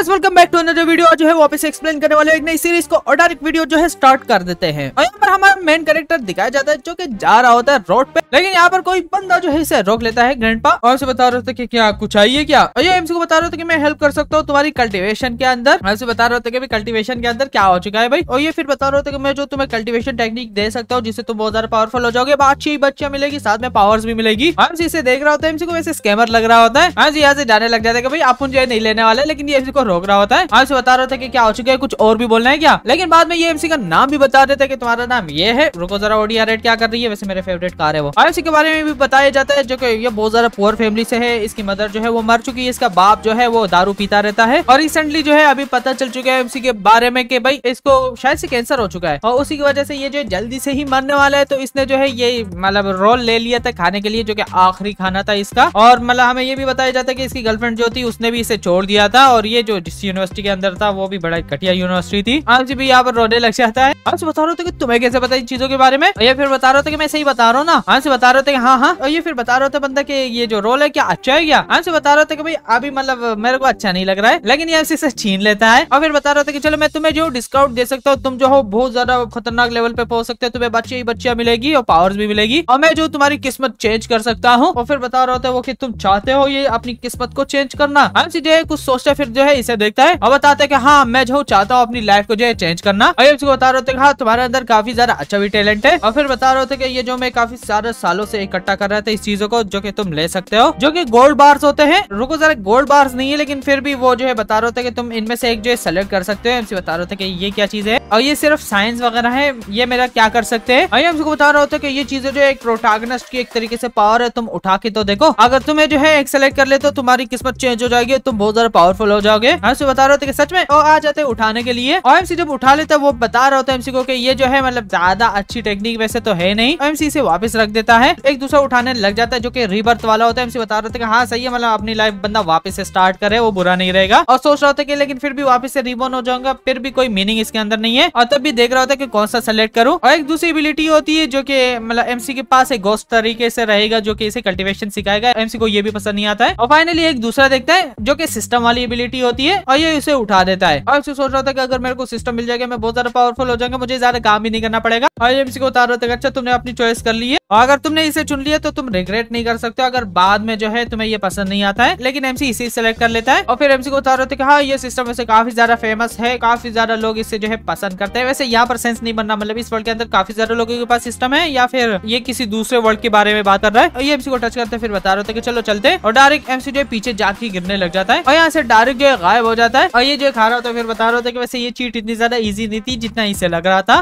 guys welcome back to another video जो है वापस एक्सप्लेन करने वाले एक नई सीरीज को और डायरेक्ट वीडियो जो है स्टार्ट कर देते हैं और यहाँ पर हमारा मेन कैरेक्टर दिखाया जाता है जो कि जा रहा होता है रोड पे लेकिन यहाँ पर कोई बंदा जो है इसे रोक लेता है ग्रैंडपा और उसे बता रहे थे कि क्या कुछ आइए क्या और ये एमसी को बता रहा था मैं हेल्प कर सकता हूँ तुम्हारी कल्टिवेशन के अंदर मैं बता रहे थे कि कल्टिवेशन के अंदर क्या हो चुका है भाई और ये फिर बता रहे थे मैं जो तुम्हें कल्टिवेशन टेक्निक दे सकता हूँ जिससे तुम बहुत ज्यादा पावरफुल हो जाओगे अच्छी बच्चिया मिलेगी साथ में पावर्स भी मिलेगी हम इसे देख रहा होता है एमसी को वैसे स्कैमर लग रहा होता है यहाँ से जाने लग जाता है भाई आप मुझे नहीं लेने वाले लेकिन ये को रोक रहा होता है आपसे बता रहा होता कि क्या हो चुका है कुछ और भी बोलना है क्या लेकिन बाद में ये एमसी का नाम भी बता देता है की तुम्हारा नाम ये है रुको जरा ओडिया रेड क्या कर रही है वैसे मेरे फेवरेट कार है वो आयुषी के बारे में भी बताया जाता है जो की ये बहुत ज्यादा पुअर फैमिली से है इसकी मदर जो है वो मर चुकी है इसका बाप जो है वो दारू पीता रहता है और रिसेंटली जो है अभी पता चल चुका है एमसी के बारे में कि भाई इसको शायद से कैंसर हो चुका है और उसी की वजह से ये जो जल्दी से ही मरने वाला है तो इसने जो है ये मतलब रोल ले लिया था खाने के लिए जो कि आखिरी खाना था इसका और मतलब हमें ये भी बताया जाता है कि इसकी गर्लफ्रेंड जो थी उसने भी इसे छोड़ दिया था और ये जो जिस यूनिवर्सिटी के अंदर था वो भी बड़ा घटिया यूनिवर्सिटी थी आज भी यहाँ पर रोने लग जाता है आज बता रहे थे तो तुम्हें कैसे पता इन चीजों के बारे में ये फिर बता रहे थे तो कि मैं सही बता रहा हूँ ना आज बता रहे थे तो हाँ हाँ ये फिर बता रहे थे बंदा की ये जो रोल है क्या अच्छा है क्या आज बता रहे थे कि भाई अभी मतलब मेरे को अच्छा नहीं लग रहा है लेकिन ये इसे छीन लेता है और फिर बता रहे थे की चलो मैं तुम्हें जो डिस्काउंट दे सकता हूँ तुम जो हो बहुत ज्यादा खतरनाक लेवल पे पहुंच सकते हो तुम्हें बच्चे ही बच्चिया मिलेगी और पावर्स भी मिलेगी और मैं जो तुम्हारी किस्मत चेंज कर सकता हूँ और फिर बता रहा था वो कि तुम चाहते हो ये अपनी किस्मत को चेंज करना हम सीधे कुछ सोचते फिर जो है इसे ऐसे देखता है और बताता है कि हाँ मैं जो चाहता हूँ अपनी लाइफ को जो है चेंज करना और उसको बता रहे थे हाँ तुम्हारे अंदर काफी ज्यादा अच्छा भी टैलेंट है और फिर बता रहे थे कि ये जो मैं काफी सारे सालों से इकट्ठा कर रहा था इस चीजों को जो की तुम ले सकते हो जो की गोल्ड बार्स होते हैं रुको जरा गोल्ड बार्स नहीं है लेकिन फिर भी वो जो है बता रहे थे की तुम इनमें से एक जो है सेलेक्ट कर सकते हो एमसी बता रहे थे की ये क्या चीज है और ये सिर्फ साइंस वगैरह है ये मेरा क्या कर सकते हैं अयब उसको बता रहे होते की ये चीजें जो एक प्रोटागनिस्ट की एक तरीके से पावर है तुम उठा के तो देखो अगर तुम्हें जो है एक सेलेक्ट कर ले तो तुम्हारी किस्मत चेंज हो जाएगी तुम बहुत ज्यादा पावरफुल हो जाओगे हाँ बता रहे होते सच में और आ जाते उठाने के लिए और एमसी जब उठा लेता है वो बता रहा होता है एमसी को कि ये जो है मतलब ज्यादा अच्छी टेक्निक वैसे तो है नहीं एमसी इसे वापस रख देता है एक दूसरा उठाने लग जाता है जो की रिबर्थ वाला होता है एमसी बता रहे थे हाँ सही है मतलब अपनी लाइफ बंदा वापस से स्टार्ट करे वो बुरा नहीं रहेगा और सोच रहा होता है लेकिन फिर भी वापस से रिबोन हो जाऊंगा फिर भी कोई मीनिंग इसके अंदर नहीं है और तब भी देख रहा होता है की कौन सा सेलेक्ट करूँ और एक दूसरी एबिलिटी होती है जो की मतलब एमसी के पास एक गोस्ट तरीके से रहेगा जो की इसे कल्टिवेशन सिखाएगा एमसी को ये भी पसंद नहीं आता है और फाइनली एक दूसरा देखता है जो की सिस्टम वाली एबिलिटी होती है होती है और ये इसे उठा देता है और इसे सोच रहा था कि अगर मेरे को सिस्टम मिल जाएगा मैं बहुत ज्यादा पावरफुल हो जाएंगे मुझे ज्यादा काम ही नहीं करना पड़ेगा और ये इसी को उतार रहा था अच्छा तुमने अपनी चॉइस कर ली है और अगर तुमने इसे चुन लिया तो तुम रिग्रेट नहीं कर सकते अगर बाद में जो है तुम्हें ये पसंद नहीं आता है लेकिन एमसी इसे सिलेक्ट कर लेता है और फिर एमसी को रहे थे हाँ ये सिस्टम वैसे काफी ज्यादा फेमस है काफी ज्यादा लोग इसे जो है पसंद करते हैं वैसे यहाँ पर सेंस नहीं बनना मतलब इस वर्ल्ड के अंदर काफी ज्यादा लोगों के पास सिस्टम है या फिर ये किसी दूसरे वर्ल्ड के बारे में बात कर रहा है और ये एमसी को टच करते फिर बता रहे थे चलो चलते और डायरेक्ट एमसी जो है पीछे जाके गिरने लग जाता है और यहाँ से डायरेक्ट जो है गायब हो जाता है और ये जो खा रहा होता फिर बता रहे थे वैसे ये चीट इतनी ज्यादा ईजी नहीं थी जितना इसे लग रहा था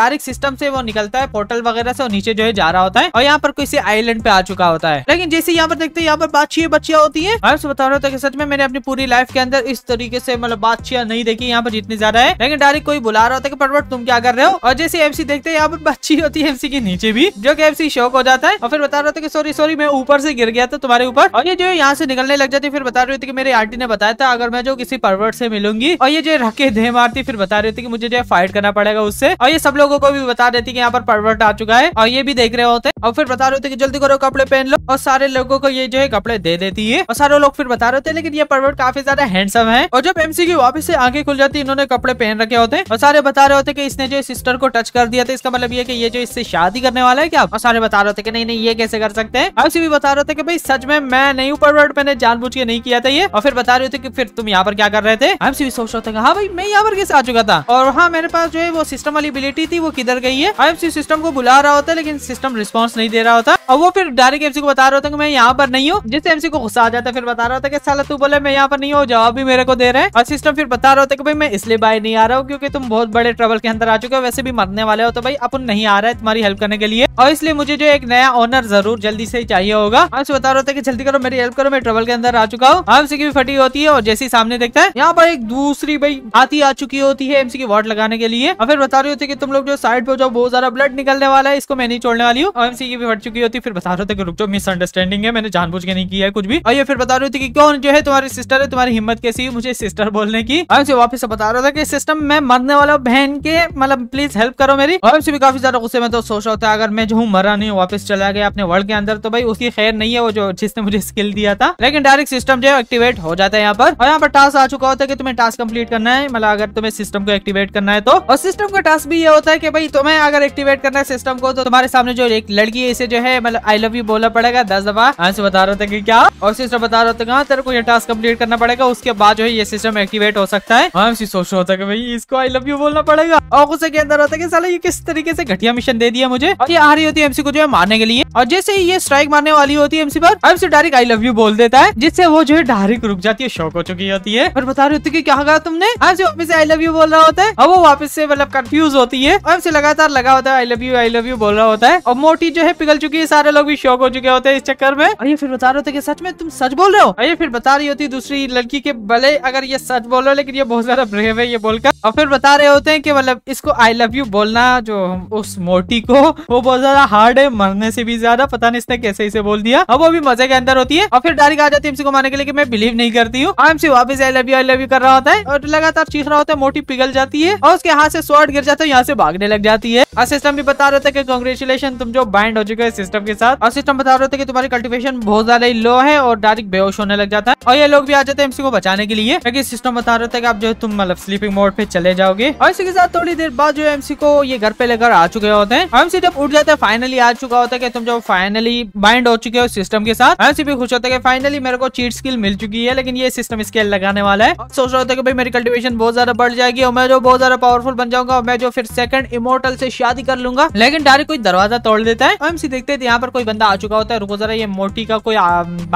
डायरेक्ट सिस्टम से वो निकलता है पोर्टल वगैरह से और नीचे जो है जा रहा होता है और यहाँ पर कोई आईलैंड पे आ चुका होता है लेकिन जैसे यहाँ पर देखते हैं यहाँ पर बातचीत बच्चिया होती है मैं आपसे बता रहा था कि सच में मैंने अपनी पूरी लाइफ के अंदर इस तरीके से मतलब बादशिया नहीं देखी यहाँ पर जितनी ज्यादा है लेकिन डायरेक्ट कोई बुला रहा था है कि परवट तुम क्या कर रहे हो और जैसे एमसी देखते हैं यहाँ पर बच्ची होती है एमसी के नीचे भी जो की एमसी शौक हो जाता है और फिर बता रहा था कि सॉरी सॉरी मैं ऊपर से गिर गया था तुम्हारे ऊपर और ये जो यहाँ से निकलने लग जाती फिर बता रही थी कि मेरे आंटी ने बताया था अगर मैं जो किसी परवट से मिलूंगी और ये जो रखे दे मारती फिर बता रही थी कि मुझे जो फाइट करना पड़ेगा उससे और ये सब लोगों को भी बता देती कि यहाँ पर परवट आ चुका है और ये भी देख रहे हो होता है और फिर बता रहे होते कि जल्दी करो कपड़े पहन लो और सारे लोगों को ये जो है कपड़े दे देती है और सारे लोग फिर बता रहे होते हैं लेकिन ये परवर्ट काफी ज्यादा हैंडसम है और जब एमसी की वापिस से आंखें खुल जाती है इन्होंने कपड़े पहन रखे होते हैं और सारे बता रहे होते कि इसने जो सिस्टर को टच कर दिया था इसका मतलब ये कि ये जो इससे शादी करने वाला है क्या और सारे बता रहे होते कि नहीं नहीं ये कैसे कर सकते हैं और भी बता रहे होते भाई सच में मैं नहीं हूँ वर्ड मैंने जानबूझ के नहीं किया था ये और फिर बता रहे थे कि फिर तुम यहाँ पर क्या कर रहे थे हम भी सोच रहे थे हाँ भाई मैं यहाँ पर कैसे आ चुका था और हाँ मेरे पास जो है वो सिस्टम वाली एबिलिटी थी वो किधर गई है आई सिस्टम को बुला रहा होता है लेकिन सिस्टम रिस्पॉन्स नहीं दे रहा होता और वो फिर डायरेक्ट एमसी को बता रहा था कि मैं यहाँ पर नहीं हूँ जिससे एमसी को गुस्सा आ जाता है फिर बता रहा होता कि साला तू बोले मैं यहाँ पर नहीं हूँ जवाब भी मेरे को दे रहे हैं और सिस्टम फिर बता रहा था कि भाई मैं इसलिए बाहर नहीं आ रहा हूँ क्योंकि तुम बहुत बड़े ट्रबल के अंदर आ चुके हो वैसे भी मरने वाले हो तो भाई अपन नहीं आ रहा है तुम्हारी हेल्प करने के लिए और इसलिए मुझे जो एक नया ऑनर जरूर जल्दी से चाहिए होगा आपसे बता रहा होता है जल्दी करो मेरी हेल्प करो मैं ट्रबल के अंदर आ चुका हूँ एमसी की फटी होती है और जैसे सामने देखता है यहाँ पर एक दूसरी भाई हाथी आ चुकी होती है एमसी की वार्ड लगाने के लिए और फिर बता रही होती है की तुम लोग जो साइड पे जो बहुत ज्यादा ब्लड निकलने वाला है इसको मैं नहीं छोड़ने वाली हूँ की भी फट चुकी होती फिर बता रहे थे कि रुक जाओ मिसअंडरस्टैंडिंग है मैंने जानबूझ के नहीं किया है कुछ भी और ये फिर बता रही थी कि कौन जो है तुम्हारी सिस्टर है तुम्हारी हिम्मत कैसी है मुझे सिस्टर बोलने की एमसी वापस से बता रहा था कि सिस्टम मैं मरने वाला बहन के मतलब प्लीज हेल्प करो मेरी और भी काफी ज्यादा गुस्से में तो सोच रहा था अगर मैं जो हूँ मरा नहीं वापस चला गया अपने वर्ल्ड के अंदर तो भाई उसकी खैर नहीं है वो जो जिसने मुझे स्किल दिया था लेकिन डायरेक्ट सिस्टम जो है एक्टिवेट हो जाता है यहाँ पर और यहाँ पर टास्क आ चुका होता है कि तुम्हें टास्क कंप्लीट करना है मतलब अगर तुम्हें सिस्टम को एक्टिवेट करना है तो और सिस्टम का टास्क भी ये होता है कि भाई तुम्हें अगर एक्टिवेट करना है सिस्टम को तो तुम्हारे सामने जो एक लड़की है इसे जो है मतलब आई लव यू बोला पड़ेगा दस दफा आंसर बता रहे थे क्या और सिस्टम बता रहे थे तेरे को ये टास्क कम्प्लीट करना पड़ेगा उसके बाद जो है ये सिस्टम एक्टिवेट हो सकता है हम हाँ, सोच रहा होता है इसको आई लव यू बोलना पड़ेगा और उसे के अंदर होता है कि साला ये किस तरीके से घटिया मिशन दे दिया मुझे और ये आ रही होती है एमसी को जो है मारने के लिए और जैसे ही ये स्ट्राइक मारने वाली होती है एमसी पर MC direct I love you बोल देता है जिससे वो जो है डायरेक्ट रुक जाती है शौक हो चुकी होती है और बता रही होती है क्या कहा तुमने एमसी वापस आई लव यू बोल रहा होता है और वो वापस से मतलब कंफ्यूज होती है और एमसी लगातार लगा होता है I love you I love you बोल रहा होता है और मोटी जो है पिघल चुकी है सारे लोग भी शौक हो चुके होते हैं इस चक्कर में और ये फिर बता रहे होते कि सच में तुम सच बोल रहे हो और ये फिर बता रही होती दूसरी लड़की के भले अगर ये सच बोल रहे हो लेकिन ये बहुत ज्यादा ब्रेव है ये बोलकर और फिर बता रहे होते हैं कि मतलब इसको आई लव यू बोलना जो उस मोटी को वो बहुत ज्यादा हार्ड है मरने से भी ज्यादा पता नहीं इसने कैसे इसे बोल दिया अब वो भी मजे के अंदर होती है और फिर डायरेक्ट आ जाती है को मारने के लिए कि मैं बिलीव नहीं करती हूँ आम से वापस I love you I love you कर रहा होता है और लगातार चीख रहा होता है मोटी पिघल जाती है और उसके हाथ से स्वर्ड गिर जाता है यहाँ से भागने लग जाती है असिस्टम भी बता रहे थे कि कॉन्ग्रेचुलेन तुम जो बाइंड हो चुके हैं सिस्टम के साथ और सिस्टम बता रहे थे कि तुम्हारी कल्टिवेशन बहुत ज्यादा ही लो है और डायरेक्ट बेहोश होने लग जाता है और ये लोग भी आ जाते हैं एमसी को बचाने के लिए क्योंकि सिस्टम बता रहे थे कि आप जो तुम मतलब स्लीपिंग मोड पे चले जाओगे और इसी के साथ थोड़ी देर बाद जो एमसी को ये घर पे लेकर आ चुके होते हैं एमसी जब उठ जाते हैं फाइनली आ चुका होता है कि तुम जो फाइनली बाइंड हो चुके हो सिस्टम के साथ एमसी भी खुश होता है फाइनली मेरे को चीट स्किल मिल चुकी है लेकिन ये सिस्टम स्केल लगाने वाला है सोच रहा होता है कि भाई मेरी कल्टिवेशन बहुत ज्यादा बढ़ जाएगी और मैं जो बहुत ज्यादा पावरफुल बन जाऊंगा और मैं जो फिर सेकंड इमोटल से शादी कर लूंगा लेकिन डायरेक्ट कोई दरवाजा तोड़ देता है और हम देखते हैं तो यहाँ पर कोई बंदा आ चुका होता है रुको जरा ये मोटी का कोई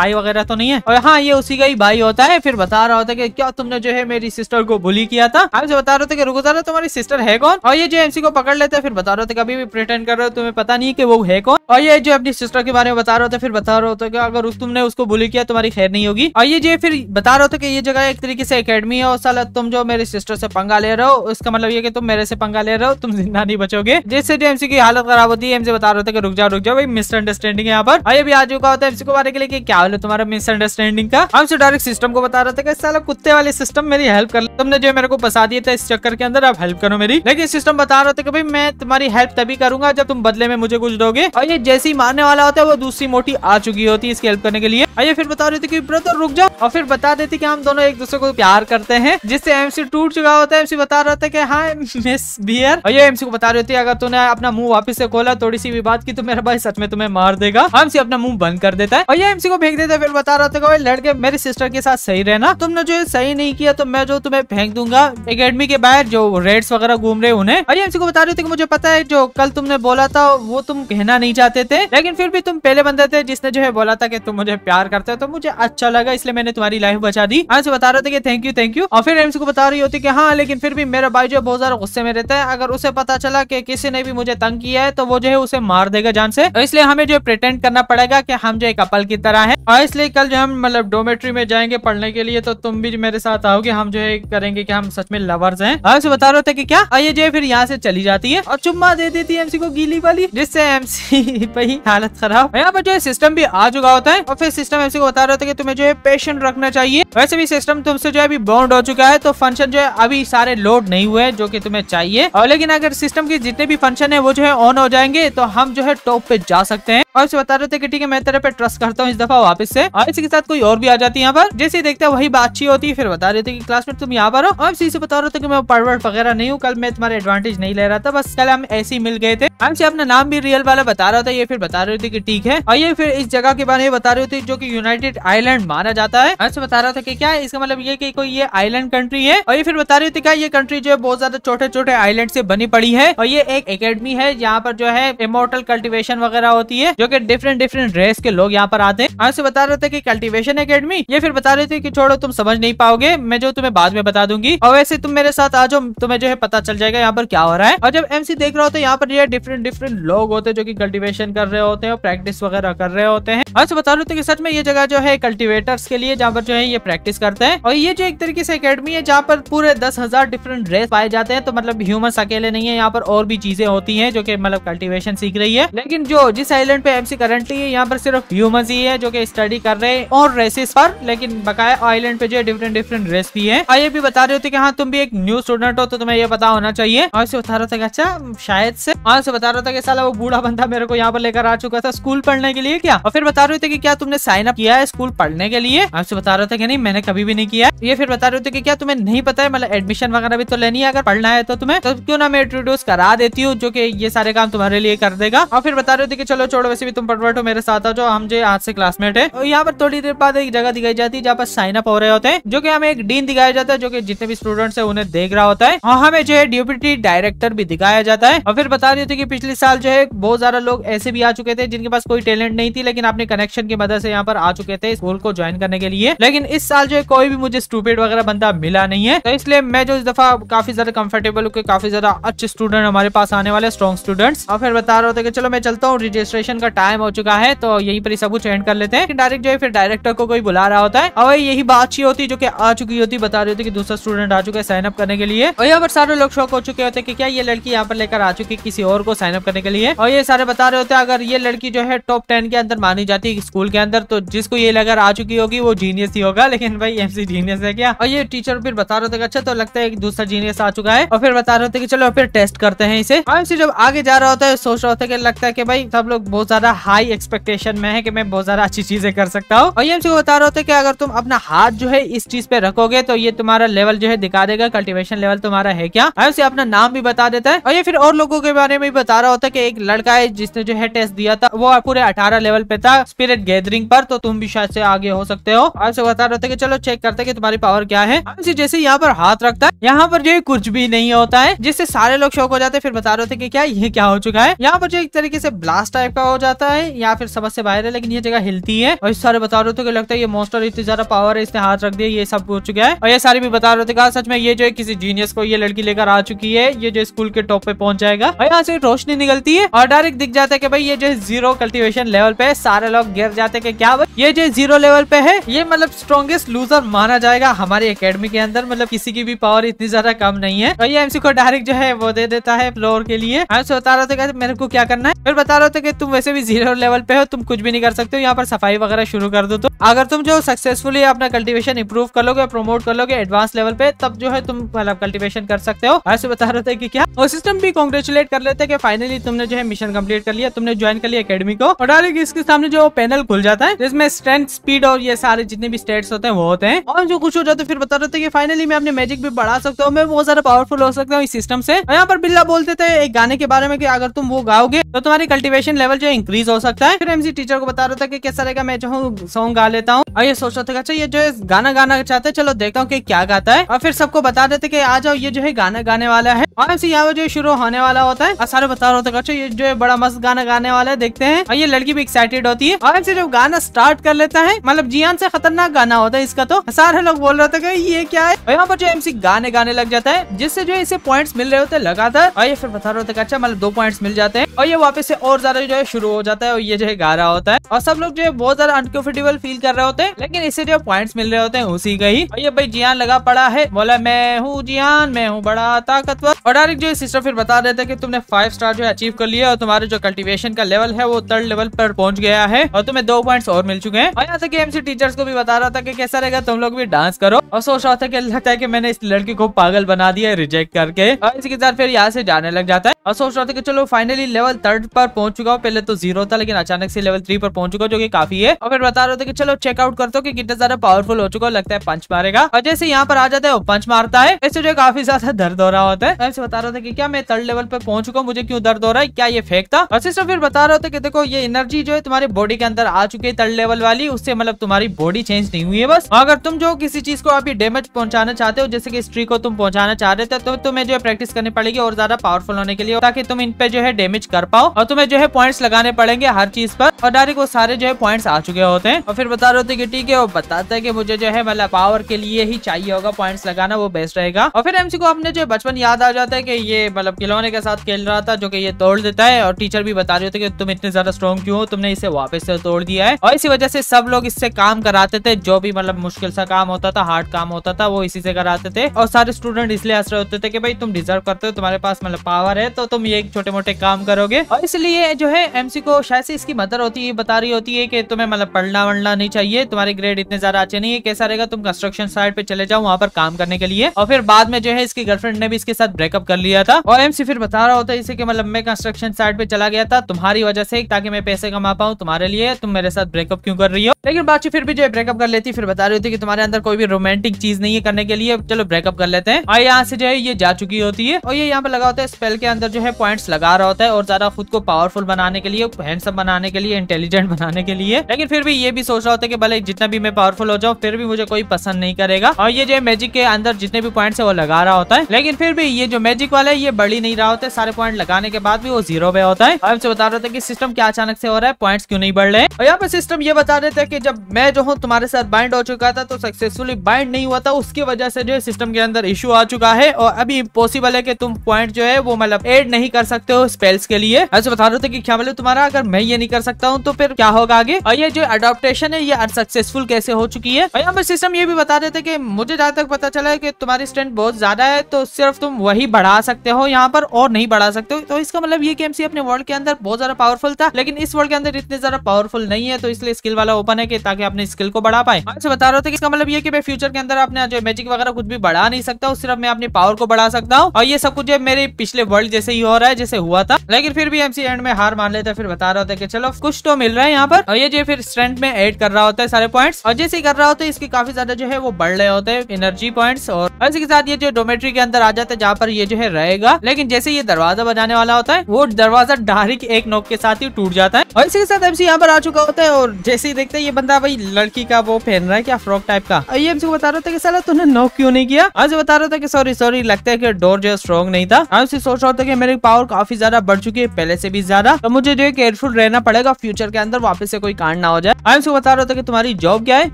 भाई वगैरह तो नहीं है और हाँ ये उसी का ही भाई होता है फिर बता रहा होता है की क्या तुमने जो है मेरी सिस्टर को बुली किया था आपसे बता रहे थे कि रुको जरा तुम्हारी सिस्टर है कौन और ये जो एमसी को पकड़ लेते हैं फिर बता रहे थे कभी भी प्रिटेंड कर रहे हो तुम्हें पता नहीं की वो है कौन और ये जो अपनी सिस्टर के बारे में बता रहा होता फिर बता रहा होता है अगर तुमने उसको बुली किया तुम्हारी खैर नहीं होगी और ये जो फिर बता रहा होता कि ये जगह एक तरीके से अकेडमी है और साला तुम जो मेरे सिस्टर से पंगा ले रहे हो उसका मतलब ये कि तुम मेरे से पंगा ले रहे हो तुम जिंदा नहीं बचोगे जिससे जो एमसी की हालत खराब होती है एमसी बता रहे रहे थे कि रुक जाओ रुक जाओ भाई मिसअंडरस्टैंडिंग है यहाँ पर भाई अभी आ चुका होता है इसको बारे के लिए क्या बोले है तुम्हारा मिसअंडरस्टैंडिंग का हम डायरेक्ट सिस्टम को बता रहे थे कि साला कुत्ते वाले सिस्टम मेरी हेल्प कर तुमने जो मेरे को बसा दिया था इस चक्कर के अंदर आप हेल्प करो मेरी लेकिन सिस्टम बता रहे थे कि भाई मैं तुम्हारी हेल्प तभी करूंगा जब तुम बदले में मुझे कुछ दोगे और ये जैसे ही मारने वाला होता है वो दूसरी मोटी आ चुकी होती है इसकी हेल्प करने के लिए और फिर बता रहे थे कि ब्रदर रुक जाओ और फिर बता देती कि हम दोनों एक दूसरे को प्यार करते हैं जिससे एमसी टूट चुका होता है एमसी हाँ, बता रहे थे कि हाँ मिस बियर और ये एमसी को बता रही होती अगर तूने अपना मुंह वापस से खोला थोड़ी सी बात की तो मेरा भाई सच में तुम्हें मार देगा हमसे अपना मुंह बंद कर देता है और ये एमसी को फेंक देता है फिर बता रहा था लड़के मेरे सिस्टर के साथ सही रहना तुमने जो सही नहीं किया तो मैं जो तुम्हें फेंक दूंगा अकेडमी के बाहर जो रेड्स वगैरह घूम रहे उन्हें और ये एमसी को बता रहे थे मुझे पता है जो कल तुमने बोला था वो तुम कहना नहीं चाहते थे लेकिन फिर भी तुम पहले बंदे थे जिसने जो है बोला था कि तुम मुझे प्यार करते हो तो मुझे अच्छा लगा इसलिए मैंने तुम्हारी लाइफ बचा दी एम्स बता रहे थे कि थैंक यू थैंक यू और फिर एमसी को बता रही होती कि हाँ लेकिन फिर भी मेरा भाई जो बहुत ज्यादा गुस्से में रहता है अगर उसे पता चला कि किसी ने भी मुझे तंग किया है तो वो जो है उसे मार मार देगा जान से और तो इसलिए हमें जो प्रिटेंड करना पड़ेगा कि हम जो एक कपल की तरह हैं और इसलिए कल जो हम मतलब डोमेट्री में जाएंगे पढ़ने के लिए तो तुम भी मेरे साथ आओगे हम जो है करेंगे की हम सच में लवर्स है और बता रहे थे की क्या और ये जो फिर यहाँ से चली जाती है और चुम्मा दे देती है एमसी को गीली वाली जिससे एमसी भाई हालत खराब यहाँ पर जो है सिस्टम भी आ चुका होता है और फिर सिस्टम एमसी को बता रहे थे तुम्हें जो है पेशेंट रखना चाहिए वैसे भी सिस्टम तुमसे जो है अभी बाउंड हो चुका है तो फंक्शन जो है अभी सारे लोड नहीं हुए जो की तुम्हें चाहिए और लेकिन अगर सिस्टम के जितने भी फंक्शन है वो जो है ऑन हो जाएंगे तो हम जो है टॉप पे जा सकते हैं और इसे बता रहे थे कि ठीक है मैं तेरे पे ट्रस्ट करता हूँ इस दफा वापस से और इसी के साथ कोई और भी आ जाती है यहाँ पर जैसे ही देखते हैं वही बातचीत होती है फिर बता रहे थे कि क्लासमेट तुम यहाँ पर हो और इसी से बता रहे थे कि मैं परवर्ट वगैरह नहीं हूँ कल मैं तुम्हारे एडवांटेज नहीं ले रहा था बस कल हम ऐसे ही मिल गए थे हमसे अपना नाम भी रियल वाला बता रहा था ये फिर बता रहे थे की ठीक है और ये फिर इस जगह के बारे में बता रहे थे जो की यूनाइटेड आईलैंड माना जाता है हमसे बता रहा था की क्या इसका मतलब ये की कोई ये आईलैंड कंट्री है और ये फिर बता रही थे क्या ये कंट्री जो है बहुत ज्यादा छोटे छोटे आईलैंड से बनी पड़ी है और ये एक अकेडमी है यहाँ पर जो है इमोटल मिनरल कल्टिवेशन वगैरह होती है जो कि डिफरेंट डिफरेंट रेस के लोग यहाँ पर आते हैं से बता रहे थे कि कल्टिवेशन अकेडमी ये फिर बता रहे थे कि छोड़ो तुम समझ नहीं पाओगे मैं जो तुम्हें बाद में बता दूंगी और वैसे तुम मेरे साथ आज तुम्हें जो है पता चल जाएगा यहाँ पर क्या हो रहा है और जब एमसी देख रहा हो तो यहाँ पर ये डिफरेंट डिफरेंट लोग होते हैं जो की कल्टिवेशन कर रहे होते हैं और प्रैक्टिस वगैरह कर रहे होते हैं और बता रहे थे कि सच में ये जगह जो है कल्टिवेटर्स के लिए जहाँ पर जो है ये प्रैक्टिस करते हैं और ये जो एक तरीके से अकेडमी है जहाँ पर पूरे दस हजार डिफरेंट रेस पाए जाते हैं तो मतलब ह्यूमन अकेले नहीं है यहाँ पर और भी चीजें होती है जो की मतलब कल्टिवेशन सीख रही है लेकिन जो जिस आइलैंड पे एमसी करंटली है यहाँ पर सिर्फ ह्यूमन ही है जो की स्टडी कर रहे हैं और रेसेस पर लेकिन बकाया आइलैंड पे जो है डिफरेंट डिफरेंट रेस भी है और ये भी बता रहे होते कि हाँ तुम भी एक न्यू स्टूडेंट हो तो तुम्हें ये पता होना चाहिए और इसे बता रहा था अच्छा शायद से और से बता रहा था कि साला वो बूढ़ा बंदा मेरे को यहाँ पर लेकर आ चुका था स्कूल पढ़ने के लिए क्या और फिर बता रहे थे कि क्या तुमने साइन अप किया है स्कूल पढ़ने के लिए आपसे बता रहा था कि नहीं मैंने कभी भी नहीं किया ये फिर बता रहे थे कि क्या तुम्हें नहीं पता है मतलब एडमिशन वगैरह भी तो लेनी है अगर पढ़ना है तो तुम्हें तो क्यों ना मैं इंट्रोड्यूस करा देती हूँ जो की ये सारे काम तुम्हारे लिए कर दे जाएगा और फिर बता रहे थे कि चलो छोड़ो वैसे भी तुम पटवट हो मेरे साथ आ जाओ हम जो हाथ से क्लासमेट है और यहाँ पर थोड़ी देर बाद एक जगह दिखाई जाती है जहाँ पर साइन अप हो रहे होते हैं जो की हमें एक डीन दिखाया जाता है जो की जितने भी स्टूडेंट है उन्हें देख रहा होता है और हमें जो है डिप्यूटी डायरेक्टर भी दिखाया जाता है और फिर बता रहे होती की पिछले साल जो है बहुत ज्यादा लोग ऐसे भी आ चुके थे जिनके पास कोई टैलेंट नहीं थी लेकिन अपने कनेक्शन की मदद से यहाँ पर आ चुके थे स्कूल को ज्वाइन करने के लिए लेकिन इस साल जो है कोई भी मुझे स्टूपेड वगैरह बंदा मिला नहीं है तो इसलिए मैं जो इस दफा काफी ज्यादा कंफर्टेबल हूँ काफी ज्यादा अच्छे स्टूडेंट हमारे पास आने वाले स्ट्रॉन्ग स्टूडेंट्स और फिर बता रहा थे तो चलो मैं चलता हूँ रजिस्ट्रेशन का टाइम हो चुका है तो यही पर सब कुछ एंड कर लेते हैं डायरेक्ट जो है फिर डायरेक्टर को कोई बुला रहा होता है और यही बातचीत होती है जो की आ चुकी होती बता रही होती की दूसरा स्टूडेंट आ चुका है साइनअप करने के लिए और यहाँ पर सारे लोग शौक हो चुके होते हैं क्या ये लड़की यहाँ पर लेकर आ चुकी किसी और को साइनअप करने के लिए और ये सारे बता रहे होते अगर ये लड़की जो है टॉप टेन के अंदर मानी जाती है स्कूल के अंदर तो जिसको ये लगा आ चुकी होगी वो जीनियस ही होगा लेकिन भाई एमसी जीनियस है क्या और ये टीचर फिर बता रहे थे अच्छा तो लगता है दूसरा जीनियस आ चुका है और फिर बता रहे थे कि चलो फिर टेस्ट करते हैं इसे एमसी जब आगे जा रहा होता है सोच रहा होता है के लगता है कि भाई सब लोग बहुत ज्यादा हाई एक्सपेक्टेशन में है कि मैं बहुत ज्यादा अच्छी चीजें कर सकता हूँ और ये हमसे बता रहे थे कि अगर तुम अपना हाथ जो है इस चीज पे रखोगे तो ये तुम्हारा लेवल जो है दिखा देगा कल्टिवेशन लेवल तुम्हारा है क्या और उसे अपना नाम भी बता देता है और ये फिर और लोगों के बारे में बता रहा होता है एक लड़का है जिसने जो है टेस्ट दिया था वो पूरे अठारह लेवल पे था स्पिरिट गैदरिंग पर तो तुम भी शायद से आगे हो सकते हो और उसे बता रहे थे कि चलो चेक करते कि तुम्हारी पावर क्या है जैसे यहाँ पर हाथ रखता है यहाँ पर जो है कुछ भी नहीं होता है जिससे सारे लोग शौक हो जाते फिर बता रहे थे कि क्या ये क्या हो चुका है यहाँ पर जो एक तरीके से ब्लास्ट टाइप का हो जाता है या फिर समझ से बाहर है लेकिन ये जगह हिलती है और इस सारे बता रहे थे कि लगता है ये मोस्टर इतनी ज्यादा पावर है इसने हाथ रख दिया ये सब हो चुका है और ये सारे भी बता रहे थे हाँ, सच में ये जो है किसी जीनियस को ये लड़की लेकर आ चुकी है ये जो स्कूल के टॉप पे पहुंच जाएगा और यहाँ से रोशनी निकलती है और डायरेक्ट दिख जाता है की भाई ये जो जीरो कल्टिवेशन लेवल पे सारे लोग गिर जाते हैं क्या ये जो जीरो लेवल पे है ये मतलब स्ट्रॉन्गेस्ट लूजर माना जाएगा हमारे अकेडमी के अंदर मतलब किसी की भी पावर इतनी ज्यादा कम नहीं है और ये एमसी को डायरेक्ट जो है वो दे देता है फ्लोर के लिए हाँ, बता रहा था मेरे को क्या करना है फिर बता रहे थे कि तुम वैसे भी जीरो लेवल पे हो तुम कुछ भी नहीं कर सकते हो यहाँ पर सफाई वगैरह शुरू कर दो तो अगर तुम जो सक्सेसफुली अपना कल्टिवेशन इंप्रूव कर लोगे प्रमोट कर लोगे एडवांस लेवल पे तब जो है तुम मतलब कल्टिवेशन कर सकते हो ऐसे बता रहे थे कि क्या और सिस्टम भी कॉन्ग्रेचुलेट कर लेते फाइनली तुमने जो है मिशन कम्प्लीट कर लिया तुमने ज्वाइन कर लिया अकेडमी को और डायरेक्ट इसके सामने जो पैनल खुल जाता है जिसमें स्ट्रेंथ स्पीड और ये सारे जितने भी स्टेट्स होते हैं वो होते हैं और जो कुछ हो जाते फिर बता रहे थे कि फाइनली मैं अपने मैजिक भी बढ़ा सकता हूँ मैं बहुत ज्यादा पावरफुल हो सकता हूँ इस सिस्टम से यहाँ पर बिल्ला बोलते थे एक गाने के बारे में कि अगर तुम वो गाओगे है तो तुम्हारी कल्टिवेशन लेवल जो इंक्रीज हो सकता है फिर एमसी टीचर को बता रहा था कि कैसा रहेगा मैं जो हूँ सॉन्ग गा लेता हूँ और ये सोच रहा था अच्छा ये जो है गाना गाना चाहते है चलो देखता हूँ की क्या गाता है और फिर सबको बता थे की आ जाओ ये जो है गाना गाने वाला है और एमसी यहाँ जो शुरू होने वाला होता है और सारे बता रहे थे अच्छा ये जो है बड़ा मस्त गाना गाने वाला है देखते हैं और ये लड़की भी एक्साइटेड होती है और एमसी जब गाना स्टार्ट कर लेता है मतलब जियान से खतरनाक गाना होता है इसका तो सारे लोग बोल रहे थे कि ये क्या है और यहाँ पर जो एमसी गाने गाने लग जाता है जिससे जो इसे पॉइंट्स मिल रहे होते हैं लगातार और ये फिर बता रहे थे अच्छा मतलब दो पॉइंट्स मिल जाते हैं और ये वापस से और ज्यादा जो है शुरू हो जाता है और ये जो है गा रहा होता है और सब लोग जो है बहुत ज्यादा अनकम्फर्टेबल फील कर रहे होते हैं लेकिन इससे जो पॉइंट्स मिल रहे होते हैं उसी का ही और ये भाई जियान लगा पड़ा है बोला मैं हूँ जियान मैं हूँ बड़ा ताकतवर और डायरेक्ट जो है सिस्टर फिर बता देते की तुमने फाइव स्टार जो है अचीव कर लिया और तुम्हारे जो कल्टिवेशन का लेवल है वो थर्ड लेवल पर पहुंच गया है और तुम्हें दो पॉइंट और मिल चुके हैं और यहाँ तक एमसी टीचर्स को भी बता रहा था की कैसा रहेगा तुम लोग भी डांस करो और सोच रहा था कि लगता है कि मैंने इस लड़की को पागल बना दिया रिजेक्ट करके और इसी के साथ फिर यहाँ से जाने लग जाता है और सोच रहा था कि चलो फाइनली लेवल लेवल थर्ड पर पहुंच चुका हूँ पहले तो जीरो था लेकिन अचानक से लेवल थ्री पर पहुंच चुका जो की काफी है और फिर बता रहे थे कि चलो चेकआउट करते हो कि कितना ज्यादा पावरफुल हो चुका लगता है पंच मारेगा और जैसे यहाँ पर आ जाता है वो पंच मारता है इससे जो काफी ज्यादा दर्द हो रहा होता है ऐसे बता रहे थे कि क्या मैं थर्ड लेवल पर पहुंच चुका हूँ मुझे क्यों दर्द हो रहा है क्या ये फेक था और फिर बता रहे थे कि देखो ये एनर्जी जो है तुम्हारे बॉडी के अंदर आ चुकी है थर्ड लेवल वाली उससे मतलब तुम्हारी बॉडी चेंज नहीं हुई है बस अगर तुम जो किसी चीज को अभी डेमेज पहुंचाना चाहते हो जैसे कि स्ट्री को तुम पहुंचाना चाह रहे थे तो तुम्हें जो है प्रैक्टिस करनी पड़ेगी और ज्यादा पावरफुल होने के लिए ताकि तुम इन पे जो है डेमेज कर कर पाओ और तुम्हें जो है पॉइंट्स लगाने पड़ेंगे हर चीज पर और डायरेक्ट वो सारे जो है पॉइंट्स आ चुके होते हैं और फिर बता रहे होते कि ठीक है वो बताते हैं कि मुझे जो है मतलब पावर के लिए ही चाहिए होगा पॉइंट्स लगाना वो बेस्ट रहेगा और फिर एमसी को अपने जो बचपन याद आ जाता है कि ये मतलब खिलौने के साथ खेल रहा था जो कि ये तोड़ देता है और टीचर भी बता रहे होते कि तुम इतने ज्यादा स्ट्रॉन्ग क्यों हो तुमने इसे वापस से तोड़ दिया है और इसी वजह से सब लोग इससे काम कराते थे जो भी मतलब मुश्किल सा काम होता था हार्ड काम होता था वो इसी से कराते थे और सारे स्टूडेंट इसलिए आश्रय होते थे कि भाई तुम डिजर्व करते हो तुम्हारे पास मतलब पावर है तो तुम ये छोटे मोटे काम करोगे दोगे और इसलिए जो है एमसी को शायद से इसकी मदर होती है बता रही होती है कि तुम्हें मतलब पढ़ना वढ़ना नहीं चाहिए तुम्हारे ग्रेड इतने ज्यादा अच्छे नहीं है कैसा रहेगा तुम कंस्ट्रक्शन साइड पे चले जाओ वहाँ पर काम करने के लिए और फिर बाद में जो है इसकी गर्लफ्रेंड ने भी इसके साथ ब्रेकअप कर लिया था और एमसी फिर बता रहा होता है इसे मतलब मैं कंस्ट्रक्शन साइड पे चला गया था तुम्हारी वजह से ताकि मैं पैसे कमा पाऊँ तुम्हारे लिए तुम मेरे साथ ब्रेकअप क्यों कर रही हो लेकिन बातचीत फिर भी जो है ब्रेकअप कर लेती फिर बता रही होती है तुम्हारे अंदर कोई भी रोमांटिक चीज नहीं है करने के लिए चलो ब्रेकअप कर लेते हैं और यहाँ से जो है ये जा चुकी होती है और ये यहाँ पर लगा होता है स्पेल के अंदर जो है पॉइंट्स लगा रहा होता है और ज़्यादा खुद को पावरफुल बनाने के लिए हैंडसम बनाने के लिए इंटेलिजेंट बनाने के लिए लेकिन फिर भी ये भी सोच रहा होता है कि भले जितना भी मैं पावरफुल हो जाऊँ फिर भी मुझे कोई पसंद नहीं करेगा और ये जो मैजिक के अंदर जितने भी पॉइंट है वो लगा रहा होता है लेकिन फिर भी ये जो मैजिक वाला है ये बढ़ी नहीं रहा होता है सारे पॉइंट लगाने के बाद भी वो जीरो पे होता है और हमसे बता रहे थे कि सिस्टम क्या अचानक से हो रहा है पॉइंट्स क्यों नहीं बढ़ रहे और यहाँ पे सिस्टम ये बता रहे थे कि जब मैं जो हूँ तुम्हारे साथ बाइंड हो चुका था तो सक्सेसफुली बाइंड नहीं हुआ था उसकी वजह से जो है सिस्टम के अंदर इशू आ चुका है और अभी इम्पोसिबल है कि तुम पॉइंट जो है वो मतलब एड नहीं कर सकते हो स्पेल्स के लिए लिए ऐसे बता रहे थे की क्या बोले तुम्हारा अगर मैं ये नहीं कर सकता हूँ तो फिर क्या होगा आगे और ये जो अडोप्टेशन है ये अनसक्सेसफुल कैसे हो चुकी है और यहाँ सिस्टम ये भी बता रहे थे की मुझे जहाँ तक पता चला है की तुम्हारी स्ट्रेंथ बहुत ज्यादा है तो सिर्फ तुम वही बढ़ा सकते हो यहाँ पर और नहीं बढ़ा सकते हो तो इसका मतलब ये एमसी अपने वर्ल्ड के अंदर बहुत ज्यादा पावरफुल था लेकिन इस वर्ल्ड के अंदर इतने ज्यादा पावरफुल नहीं है तो इसलिए स्किल वाला ओपन है कि ताकि अपने स्किल को बढ़ा पाए अच्छा बता रहे थे इसका मतलब ये कि मैं फ्यूचर के अंदर अपने जो मैजिक वगैरह कुछ भी बढ़ा नहीं सकता सिर्फ मैं अपनी पावर को बढ़ा सकता हूँ और ये सब कुछ मेरे पिछले वर्ल्ड जैसे ही हो रहा है जैसे हुआ था लेकिन फिर भी एमसी एंड में हार मान लेता फिर बता रहा होता है कि चलो कुछ तो मिल रहा है यहाँ पर और ये जो फिर स्ट्रेंथ में एड कर रहा होता है सारे पॉइंट और जैसे कर रहा होता है इसके काफी ज्यादा जो है वो बढ़ रहे होते हैं एनर्जी पॉइंट्स और इसी के साथ ये जो डोमेट्री के अंदर आ जाता है जहाँ पर ये जो है रहेगा लेकिन जैसे ये दरवाजा बजाने वाला होता है वो दरवाजा डायरेक्ट एक नोक के साथ ही टूट जाता है और इसी के साथ एमसी यहाँ पर आ चुका होता है और जैसे ही देखते हैं ये बंदा भाई लड़की का वो पहन रहा है क्या फ्रॉक टाइप का और ये एमसी को बता रहा था कि साला तूने नोक क्यों नहीं किया आज बता रहा था कि सॉरी सॉरी लगता है कि डोर जो है स्ट्रॉन्ग नहीं था आज सोच रहा था कि मेरी पावर काफी ज्यादा बढ़ चुकी है पहले से भी ज्यादा तो मुझे जो है केयरफुल रहना पड़ेगा फ्यूचर के अंदर वापस से कोई कांड ना हो जाए आई उसे बता रहा था कि तुम्हारी जॉब क्या है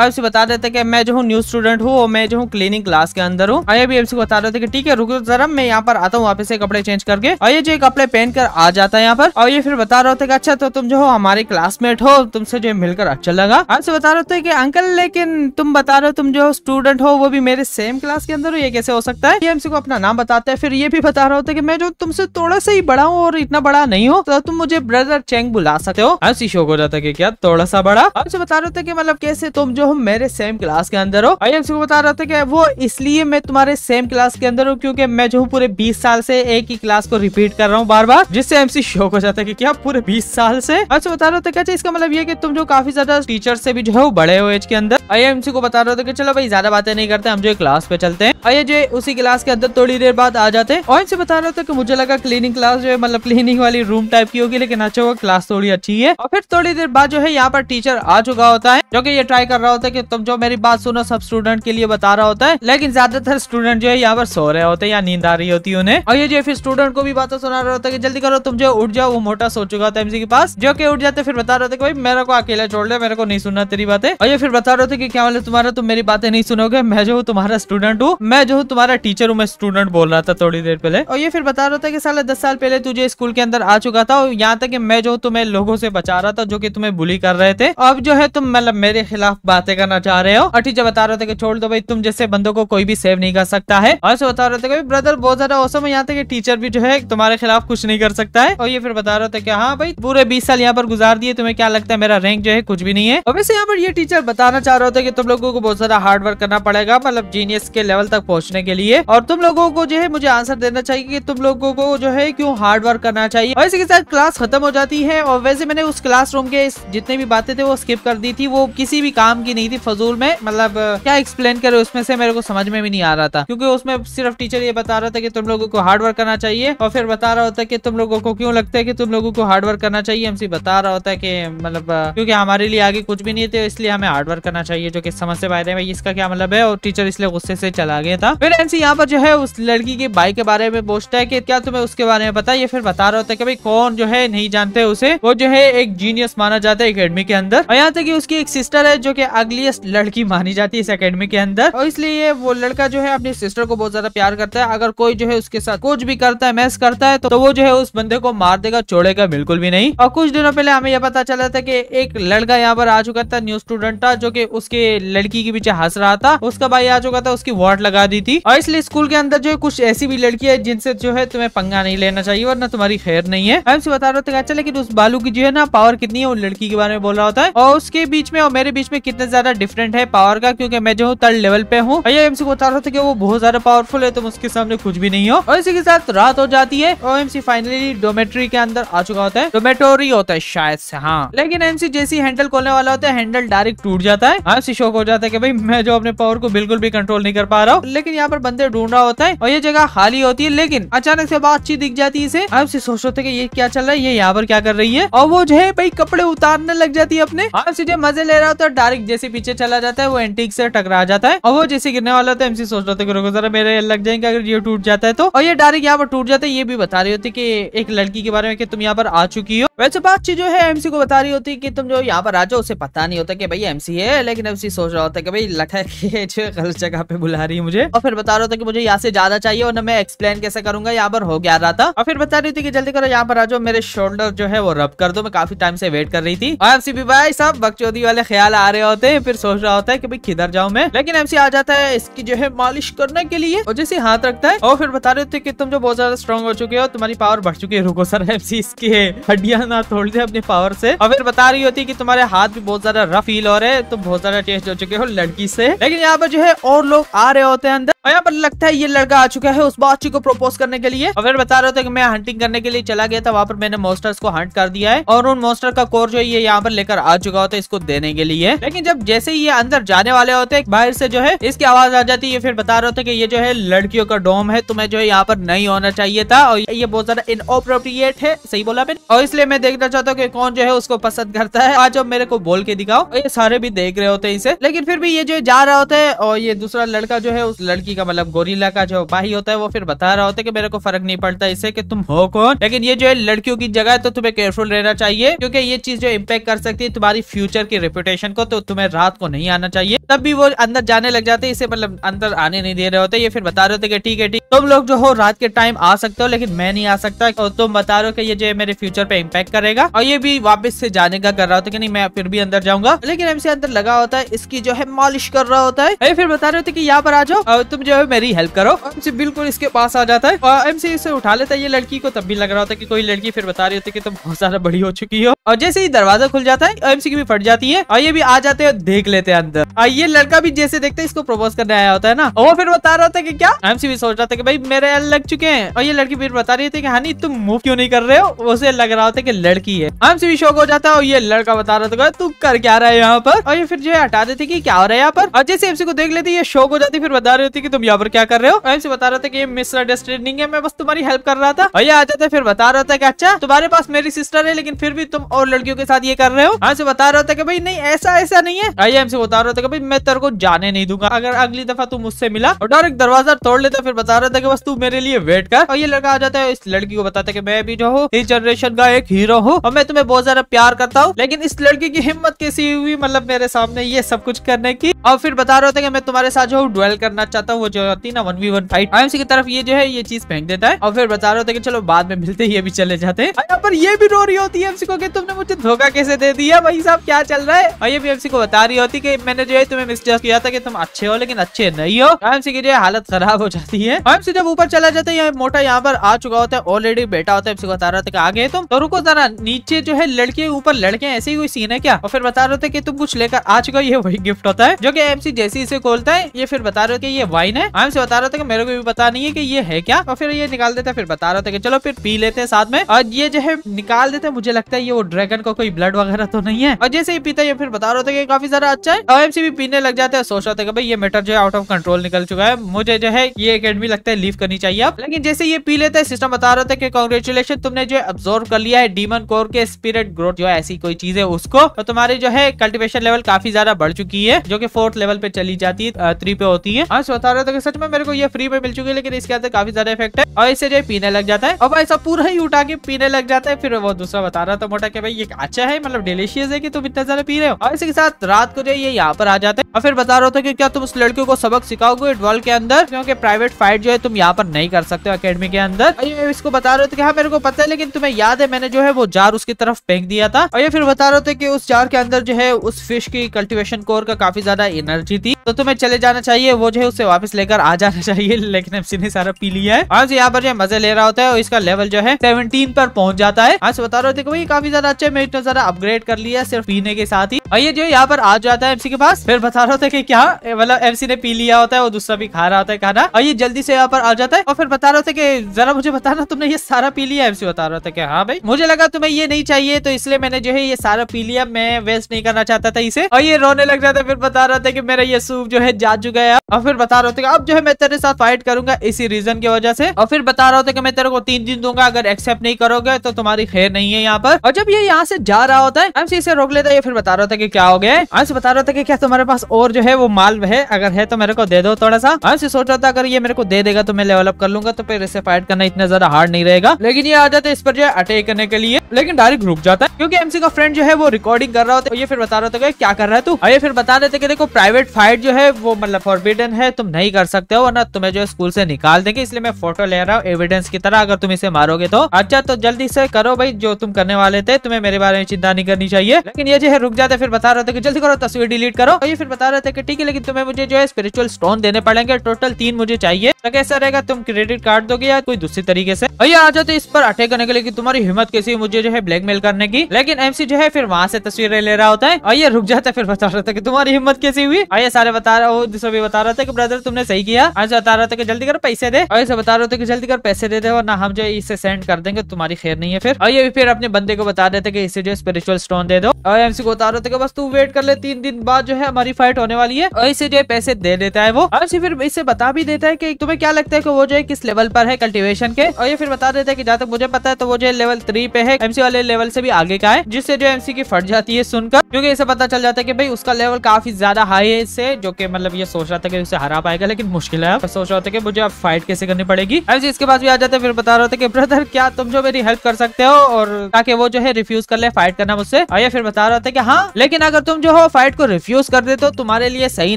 आई उसे बता रहे थे कि मैं जो हूँ न्यू स्टूडेंट हूँ और मैं जो हूँ क्लीनिंग क्लास के अंदर हूँ आई अभी एमसी को बता रहे थे कि ठीक है रुको जरा मैं यहाँ पर आता हूँ वापस से कपड़े चेंज करके और ये जो कपड़े पहन कर आ जाता है यहाँ पर और ये फिर बता रहे थे तो अच्छा तो तुम जो हो हमारे क्लासमेट हो तुमसे जो मिलकर अच्छा लगा आपसे बता रहे थे कि अंकल लेकिन तुम बता रहे हो तुम जो स्टूडेंट हो वो भी मेरे सेम क्लास के अंदर हो ये कैसे हो सकता है ये एमसी को अपना नाम बताते हैं फिर ये भी बता रहा होता तो है कि मैं जो तुमसे थोड़ा सा ही बड़ा हूँ और इतना बड़ा बड़ा नहीं हो तो तुम मुझे ब्रदर चेंग बुला सकते हो ऐसी शोक हो जाता कि क्या थोड़ा सा बड़ा अब से बता रहे थे की मतलब कैसे तुम जो हम मेरे सेम क्लास के अंदर हो आई को बता रहा था कि वो इसलिए मैं तुम्हारे सेम क्लास के अंदर हूँ क्योंकि मैं जो हूँ पूरे बीस साल से एक ही क्लास को रिपीट कर रहा हूँ बार बार जिससे एमसी शोक हो जाता है कि क्या पूरे बीस साल से अच्छा बता रहे थे अच्छा, इसका मतलब ये की तुम जो काफी ज्यादा टीचर से भी जो है बड़े हो एज के अंदर आई को बता रहे थे चलो भाई ज्यादा बातें नहीं करते हम जो क्लास पे चलते हैं आई जो उसी क्लास के अंदर थोड़ी देर बाद आ जाते हैं और इनसे बता रहे थे मुझे लगा क्लीनिंग क्लास जो है मतलब क्लीनिंग वाली रूम टाइप की होगी लेकिन अच्छा होगा क्लास थोड़ी अच्छी है और फिर थोड़ी देर बाद जो है यहाँ पर टीचर आ चुका होता है जो की ये ट्राई कर रहा होता है की तुम जो मेरी बात सुनो सब स्टूडेंट के लिए बता रहा होता है लेकिन ज्यादातर स्टूडेंट जो है यहाँ पर सो रहे होते हैं या नींद आ रही होती है उन्हें और ये जो फिर स्टूडेंट को भी बातें सुना रहा होता है जल्दी करो तुम जो उठ जाओ वो मोटा सो चुका होता है एमसी के पास जो की उठ जाते फिर बता रहे थे भाई मेरे को अकेला छोड़ दे मेरे को नहीं सुनना तेरी बातें और ये फिर बता रहे थे की क्या बोले तुम्हारा तुम मेरी बातें नहीं सुनोगे मैं जो हूँ तुम्हारा स्टूडेंट हूँ मैं जो हूँ तुम्हारा टीचर हूँ मैं स्टूडेंट बोल रहा था थोड़ी देर पहले और ये फिर बता रहा था की साल दस साल पहले तुझे स्कूल के अंदर अंदर आ चुका था और यहाँ तक कि मैं जो तुम्हें तो लोगों से बचा रहा था जो कि तुम्हें बुली कर रहे थे अब जो है तुम मतलब मेरे खिलाफ बातें करना चाह रहे हो और टीचर बता रहे थे कि छोड़ दो भाई तुम जैसे बंदों को कोई भी सेव नहीं कर सकता है और ऐसे बता रहे थे ब्रदर बहुत ज्यादा औसम है यहाँ तक टीचर भी जो है तुम्हारे खिलाफ कुछ नहीं कर सकता है और ये फिर बता रहे थे कि हाँ भाई पूरे बीस साल यहाँ पर गुजार दिए तुम्हें क्या लगता है मेरा रैंक जो है कुछ भी नहीं है और वैसे यहाँ पर ये टीचर बताना चाह रहे थे कि तुम लोगों को बहुत सारा हार्ड वर्क करना पड़ेगा मतलब जीनियस के लेवल तक पहुंचने के लिए और तुम लोगों को जो है मुझे आंसर देना चाहिए कि तुम लोगों को जो है क्यों हार्ड वर्क करना चाहिए चाहिए और इसी के साथ क्लास खत्म हो जाती है और वैसे मैंने उस क्लासरूम के जितने भी बातें थे वो स्किप कर दी थी वो किसी भी काम की नहीं थी फजूल में मतलब क्या एक्सप्लेन करे उसमें से मेरे को समझ में भी नहीं आ रहा था क्योंकि उसमें सिर्फ टीचर ये बता रहा था कि तुम लोगों को हार्ड वर्क करना चाहिए और फिर बता रहा होता है कि तुम लोगों को क्यों लगता है कि तुम लोगों को हार्ड वर्क करना चाहिए हमसे बता रहा होता है कि मतलब क्योंकि हमारे लिए आगे कुछ भी नहीं थे इसलिए हमें हार्ड वर्क करना चाहिए जो कि समझ से बाहर है भाई इसका क्या मतलब है और टीचर इसलिए गुस्से से चला गया था फिर एनसी यहाँ पर जो है उस लड़की के बाइक के बारे में पूछता है कि क्या तुम्हें उसके बारे में पता ये फिर बता रहा होता है हैं कि कौन जो है नहीं जानते उसे वो जो है एक जीनियस माना जाता है अकेडमी के अंदर और यहाँ तक उसकी एक सिस्टर है जो की अगलीस्ट लड़की मानी जाती है इस अकेडमी के अंदर और इसलिए वो लड़का जो है अपनी सिस्टर को बहुत ज्यादा प्यार करता है अगर कोई जो है उसके साथ कुछ भी करता है मैस करता है तो वो जो है उस बंदे को मार देगा छोड़ेगा बिल्कुल भी नहीं और कुछ दिनों पहले हमें यह पता चला था कि एक लड़का यहाँ पर आ चुका था न्यू स्टूडेंट था जो कि उसके लड़की के पीछे हंस रहा था उसका भाई आ चुका था उसकी वार्ड लगा दी थी और इसलिए स्कूल के अंदर जो है कुछ ऐसी भी लड़की है जिनसे जो है तुम्हें पंगा नहीं लेना चाहिए वरना तुम्हारी खैर क्लियर नहीं है एम सी बता रहे थे अच्छा लेकिन उस बालू की जो है ना पावर कितनी है वो लड़की के बारे में बोल रहा होता है और उसके बीच में और मेरे बीच में कितना ज्यादा डिफरेंट है पावर का क्योंकि मैं जो हूँ थर्ड लेवल पे हूँ भैया एम सी बता रहे थे कि वो बहुत ज्यादा पावरफुल है तुम तो उसके सामने कुछ भी नहीं हो और इसी के साथ रात हो जाती है और एम फाइनली डोमेट्री के अंदर आ चुका होता है डोमेटोरी होता है शायद से हाँ लेकिन एमसी जैसी हैंडल खोलने वाला होता है हैंडल डायरेक्ट टूट जाता है एमसी शोक हो जाता है भाई मैं जो अपने पावर को बिल्कुल भी कंट्रोल नहीं कर पा रहा हूँ लेकिन यहाँ पर बंदे ढूंढ रहा होता है और ये जगह खाली होती है लेकिन अचानक से बातचीत दिख जाती है इसे एमसी सोचो होते कि ये क्या चल रहा है ये यहाँ पर क्या कर रही है और वो जो है भाई कपड़े उतारने लग जाती है अपने हाँ सीधे मजे ले रहा होता है डायरेक्ट जैसे पीछे चला जाता है वो एंटीक से टकरा जाता है और वो जैसे गिरने वाला था एमसी सोच रहा था रुको जरा मेरे लग जाएंगे अगर ये टूट जाता है तो और ये डायरेक्ट यहाँ पर टूट जाता है ये भी बता रही होती की एक लड़की के बारे में तुम यहाँ पर आ चुकी हो वैसे बात चीज जो है एमसी को बता रही होती की तुम जो यहाँ पर आ जाओ उसे पता नहीं होता की भाई एमसी है लेकिन एमसी सोच रहा होता है की भाई लठा के गलत जगह पे बुला रही है मुझे और फिर बता रहा होता की मुझे यहाँ से ज्यादा चाहिए और मैं एक्सप्लेन कैसे करूंगा यहाँ पर हो गया रहा था और फिर बता रही थी कि जल्दी तरह यहाँ पर आ जाओ मेरे शोल्डर जो है वो रब कर दो मैं काफी टाइम से वेट कर रही थी और एमसीबी भाई साहब बगचौदी वाले ख्याल आ रहे होते हैं फिर सोच रहा होता है की भाई किधर जाऊँ मैं लेकिन एमसी आ जाता है इसकी जो है मालिश करने के लिए और जैसे हाथ रखता है और फिर बता रहे थे की तुम जो बहुत ज्यादा स्ट्रॉन्ग हो चुके हो तुम्हारी पावर बढ़ चुकी है रुको सर एमसी इसकी हड्डियां ना तोड़ दे अपनी पावर से और फिर बता रही होती है की तुम्हारे हाथ भी बहुत ज्यादा रफ फील हो रहे हैं तुम बहुत ज्यादा टेस्ट हो चुके हो लड़की से लेकिन यहाँ पर जो है और लोग आ रहे होते हैं अंदर और यहाँ पर लगता है ये लड़का आ चुका है उस बातची को प्रपोज करने के लिए और फिर बता रहे थे तो कि मैं हंटिंग करने के लिए चला गया था वहाँ पर मैंने मोस्टर्स को हंट कर दिया है और उन मोस्टर का कोर जो है ये यहाँ पर लेकर आ चुका होता है इसको देने के लिए लेकिन जब जैसे ही ये अंदर जाने वाले होते हैं बाहर से जो है इसकी आवाज आ जाती है फिर बता रहे था की ये जो है लड़कियों का डोम है तुम्हें जो है यहाँ पर नहीं होना चाहिए था और ये बहुत ज्यादा इनअप्रोप्रिएट है सही बोला फिर और इसलिए मैं देखना चाहता हूँ की कौन जो है उसको पसंद करता है आज अब मेरे को बोल के दिखाओ ये सारे भी देख रहे होते हैं इसे लेकिन फिर भी ये जो जा रहा होता है और ये दूसरा लड़का जो है उस लड़की बाकी का मतलब गोरीला का जो बाही होता है वो फिर बता रहा होता है कि मेरे को फर्क नहीं पड़ता इससे कि तुम हो कौन लेकिन ये जो है लड़कियों की जगह तो तुम्हें केयरफुल रहना चाहिए क्योंकि ये चीज जो इम्पेक्ट कर सकती है तुम्हारी फ्यूचर की रेपुटेशन को तो तुम्हें रात को नहीं आना चाहिए तब भी वो अंदर जाने लग जाते इसे मतलब अंदर आने नहीं दे रहे होते ये फिर बता रहे होते ठीक है ठीक तुम लोग जो हो रात के टाइम आ सकते हो लेकिन मैं नहीं आ सकता और तुम बता रहे हो कि ये जो मेरे फ्यूचर पे इम्पेक्ट करेगा और ये भी वापस से जाने का कर रहा होता है कि नहीं मैं फिर भी अंदर जाऊंगा लेकिन एमसी अंदर लगा होता है इसकी जो है मालिश कर रहा होता है फिर बता रहे होते कि यहाँ पर आ जाओ तुम जो है मेरी हेल्प करो एमसी बिल्कुल इसके पास आ जाता है एमसी इसे उठा लेता है ये लड़की को तब भी लग रहा होता है कि कोई लड़की फिर बता रही होती है कि तुम बहुत ज्यादा बड़ी हो चुकी हो और जैसे ही दरवाजा खुल जाता है एमसी की भी फट जाती है और ये भी आ जाते हैं देख लेते हैं अंदर और ये लड़का भी जैसे देखते हैं इसको प्रपोज करने आया होता है ना वो फिर बता रहा होता है की क्या एमसी भी सोच रहा था की भाई मेरे एल लग चुके हैं और ये लड़की फिर बता रही थी की हानी तुम मूव क्यों नहीं कर रहे हो उसे लग रहा होता है की लड़की है एमसी भी शौक हो जाता है और ये लड़का बता रहा था तू कर क्या रहा है यहाँ पर और ये फिर जो है हटा देती की क्या हो रहा है यहाँ पर और जैसे एमसी को देख लेती है शौक हो जाती फिर बता रही होती की तुम यहाँ पर क्या कर रहे हो ऐसे बता रहा था कि अंडरस्टैंडिंग है मैं बस तुम्हारी हेल्प कर रहा था भैया आ जाते फिर बता रहा था कि अच्छा तुम्हारे पास मेरी सिस्टर है लेकिन फिर भी तुम और लड़कियों के साथ ये कर रहे हो ऐसे हाँ, बता रहा था कि भाई नहीं ऐसा ऐसा नहीं है भैया हमसे बता रहा था भाई मैं तेरे को जाने नहीं दूंगा अगर अगली दफा तुम मुझसे मिला और डायरेक्ट दरवाजा तोड़ लेता फिर बता रहा था बस तू मेरे लिए वेट कर और ये लड़का आ जाता है इस लड़की को बताता है मैं भी जो हूँ इस जनरेशन का एक हीरो हूँ और मैं तुम्हें बहुत ज्यादा प्यार करता हूँ लेकिन इस लड़की की हिम्मत कैसी हुई मतलब मेरे सामने ये सब कुछ करने की और फिर बता रहे थे कि मैं तुम्हारे साथ जो हूँ ड्वेल करना चाहता हूँ वो जो होती है ना one v one fight Ayushi की तरफ ये जो है ये चीज फेंक देता है और फिर बता रहे होते है कि चलो बाद में मिलते ही अभी चले जाते हैं यहाँ पर ये भी रो रही होती है एमसी को कि तुमने मुझे धोखा कैसे दे दिया भाई साहब क्या चल रहा है और ये भी एमसी को बता रही होती कि मैंने जो है तुम्हें मिसजस्ट किया था कि तुम अच्छे हो लेकिन अच्छे नहीं हो एमसी की जो है हालत खराब हो जाती है एमसी जब ऊपर चला जाता है मोटा यहाँ पर आ चुका होता है ऑलरेडी बेटा होता है एमसी को बता रहा था आगे तुम तो रुको जरा नीचे जो है लड़के ऊपर लड़के ऐसे ही कोई सीन है क्या और फिर बता रहे थे कि तुम कुछ लेकर आ चुका ये वही गिफ्ट होता है जो कि एमसी जैसे इसे खोलता है ये फिर बता रहे थे ये वाइन भाई ने आराम से बता रहा था कि मेरे को भी पता नहीं है कि ये है क्या और फिर ये निकाल देता है फिर बता रहा था कि चलो फिर पी लेते हैं साथ में और ये जो है निकाल देते मुझे लगता है ये वो ड्रैगन को कोई ब्लड वगैरह तो नहीं है और जैसे ही पीता है फिर बता रहा था कि काफी सारा अच्छा है आराम से भी पीने लग जाते हैं सोच रहा था कि भाई ये मेटर जो है आउट ऑफ कंट्रोल निकल चुका है मुझे जो है ये अकेडमी लगता है लीव करनी चाहिए अब लेकिन जैसे ये पी लेते हैं सिस्टम बता रहा था कि कॉन्ग्रेचुलेशन तुमने जो है ऑब्जॉर्व कर लिया है डीमन कोर के स्पिरिट ग्रोथ जो ऐसी कोई चीज है उसको तो तुम्हारी जो है कल्टिवेशन लेवल काफी ज्यादा बढ़ चुकी है जो कि फोर्थ लेवल पे चली जाती है थ्री पे होती है आज बता रहा था कि सच में मेरे को ये फ्री में मिल चुकी है लेकिन इसके अंदर काफी ज्यादा इफेक्ट है और इसे जो पीने लग जाता है और भाई सब पूरा ही उठा के पीने लग जाता है फिर वो दूसरा बता रहा था मोटा के भाई ये अच्छा है मतलब डिलीशियस है की तुम इतना ज्यादा पी रहे हो और इसी के साथ रात को जो ये यहाँ पर आ जाते हैं और फिर बता रहा था की क्या तुम उस लड़के को सबक सिखाओगे वर्ल्ड के अंदर क्योंकि प्राइवेट फाइट जो है तुम यहाँ पर नहीं कर सकते हो अकेडमी के अंदर इसको बता रहे थे हाँ मेरे को पता है लेकिन तुम्हें याद है मैंने जो है वो जार उसकी तरफ फेंक दिया था और ये फिर बता रहे थे कि उस जार के अंदर जो है उस फिश की कल्टीवेशन कोर का काफी ज्यादा एनर्जी थी तो तुम्हें चले जाना चाहिए वो जो है उससे वापस लेकर आ जाना चाहिए लेकिन एमसी ने सारा पी लिया है आज यहाँ पर जो मजे ले रहा होता है और इसका लेवल जो है सेवनटीन पर पहुंच जाता है आज बता रहे थे काफी ज्यादा अच्छा मैं इतना सारा अपग्रेड कर लिया सिर्फ पीने के साथ ही और ये जो यहाँ पर आ जाता है एमसी के पास फिर बता रहे थे की क्या मतलब एमसी ने पी लिया होता है और दूसरा भी खा रहा होता है खाना और ये जल्दी से यहाँ पर आ जाता है और फिर बता रहे थे की जरा मुझे बताना तुमने ये सारा पी लिया एमसी बता रहा था हाँ भाई मुझे लगा तुम्हें ये नहीं चाहिए तो इसलिए मैंने जो है ये सारा पी लिया मैं वेस्ट नहीं करना चाहता था इसे और ये रोने लग जाता है फिर बता रहा था की मेरा ये यूसुफ जो है जा चुका है और फिर बता रहे थे अब जो है मैं तेरे साथ फाइट करूंगा इसी रीजन की वजह से और फिर बता रहा होता कि मैं तेरे को तीन दिन दूंगा अगर एक्सेप्ट नहीं करोगे तो तुम्हारी खैर नहीं है यहाँ पर और जब ये यहाँ से जा रहा होता है इसे रोक लेता है फिर बता रहा था कि क्या हो गया अंश बता रहा था कि क्या तुम्हारे पास और जो है वो माल है अगर है तो मेरे को दे दो थोड़ा सा अंश सोच रहा था अगर ये मेरे को दे देगा तो मैं लेवलअप कर लूंगा तो फिर इसे फाइट करना इतना ज्यादा हार्ड नहीं रहेगा लेकिन ये आ जाता है इस पर जो है अटैक करने के लिए लेकिन डायरेक्ट रुक जाता है क्योंकि एमसी का फ्रेंड जो है वो रिकॉर्डिंग कर रहा होता है ये फिर बता रहा था क्या कर रहा है तू ये फिर बता रहे थे कि देखो प्राइवेट फाइट जो है वो मतलब फॉरबिडन है तुम नहीं कर सकते हो वरना तुम्हें जो है स्कूल से निकाल देंगे इसलिए मैं फोटो ले रहा हूँ एविडेंस की तरह अगर तुम इसे मारोगे तो अच्छा तो जल्दी से करो भाई जो तुम करने वाले थे तुम्हें मेरे बारे में चिंता नहीं करनी चाहिए लेकिन ये जो है रुक जाते फिर बता रहे थे जल्दी करो तस्वीर डिलीट करो तो ये फिर बता रहे थे ठीक है लेकिन तुम्हें मुझे जो है स्पिरिचुअल स्टोन देने पड़ेंगे टोटल तीन मुझे चाहिए तो कैसा रहेगा तुम क्रेडिट कार्ड दोगे या कोई दूसरी तरीके से भैया आ जाओ तो इस पर अटैक करने के लिए तुम्हारी हिम्मत कैसी मुझे जो है ब्लैकमेल करने की लेकिन एमसी जो है फिर वहाँ से तस्वीरें ले रहा होता है और ये रुक जाता है फिर बता रहा था तुम्हारी हिम्मत कैसी हुई आइए सारे बता रहा हूँ जिसको बता रहा था कि ब्रदर तुमने सही किया आज बता रहा था कि जल्दी कर पैसे दे और ऐसे बता रहा था तो कि जल्दी कर पैसे दे दे और ना हम जो इसे सेंड कर देंगे तुम्हारी खैर नहीं है फिर और ये भी फिर अपने बंदे को बता देते कि इसे जो स्पिरिचुअल स्टोन दे दो और एमसी को बता रहे थे कि बस तू वेट कर ले तीन दिन बाद जो है हमारी फाइट होने वाली है और इसे जो है पैसे दे देता है वो और फिर इसे बता भी देता है की तुम्हें क्या लगता है की वो जो है किस लेवल पर है कल्टिवेशन के और ये फिर बता देता है की जहाँ तक मुझे पता है तो वो जो है लेवल थ्री पे है एमसी वाले लेवल से भी आगे का है जिससे जो एमसी की फट जाती है सुनकर क्योंकि इसे पता चल जाता है कि भाई उसका लेवल काफी ज्यादा हाई है इससे जो कि मतलब ये सोच रहा था कि उसे हरा पाएगा लेकिन मुश्किल है सोच रहा था कि मुझे अब फाइट कैसे करनी पड़ेगी ऐसे इसके पास भी आ जाते फिर बता रहा था कि ब्रदर क्या तुम जो मेरी हेल्प कर सकते हो और ताकि वो जो है रिफ्यूज कर ले फाइट करना मुझसे और ये फिर बता रहा था कि हाँ लेकिन अगर तुम जो हो फाइट को रिफ्यूज कर दे तो तुम्हारे लिए सही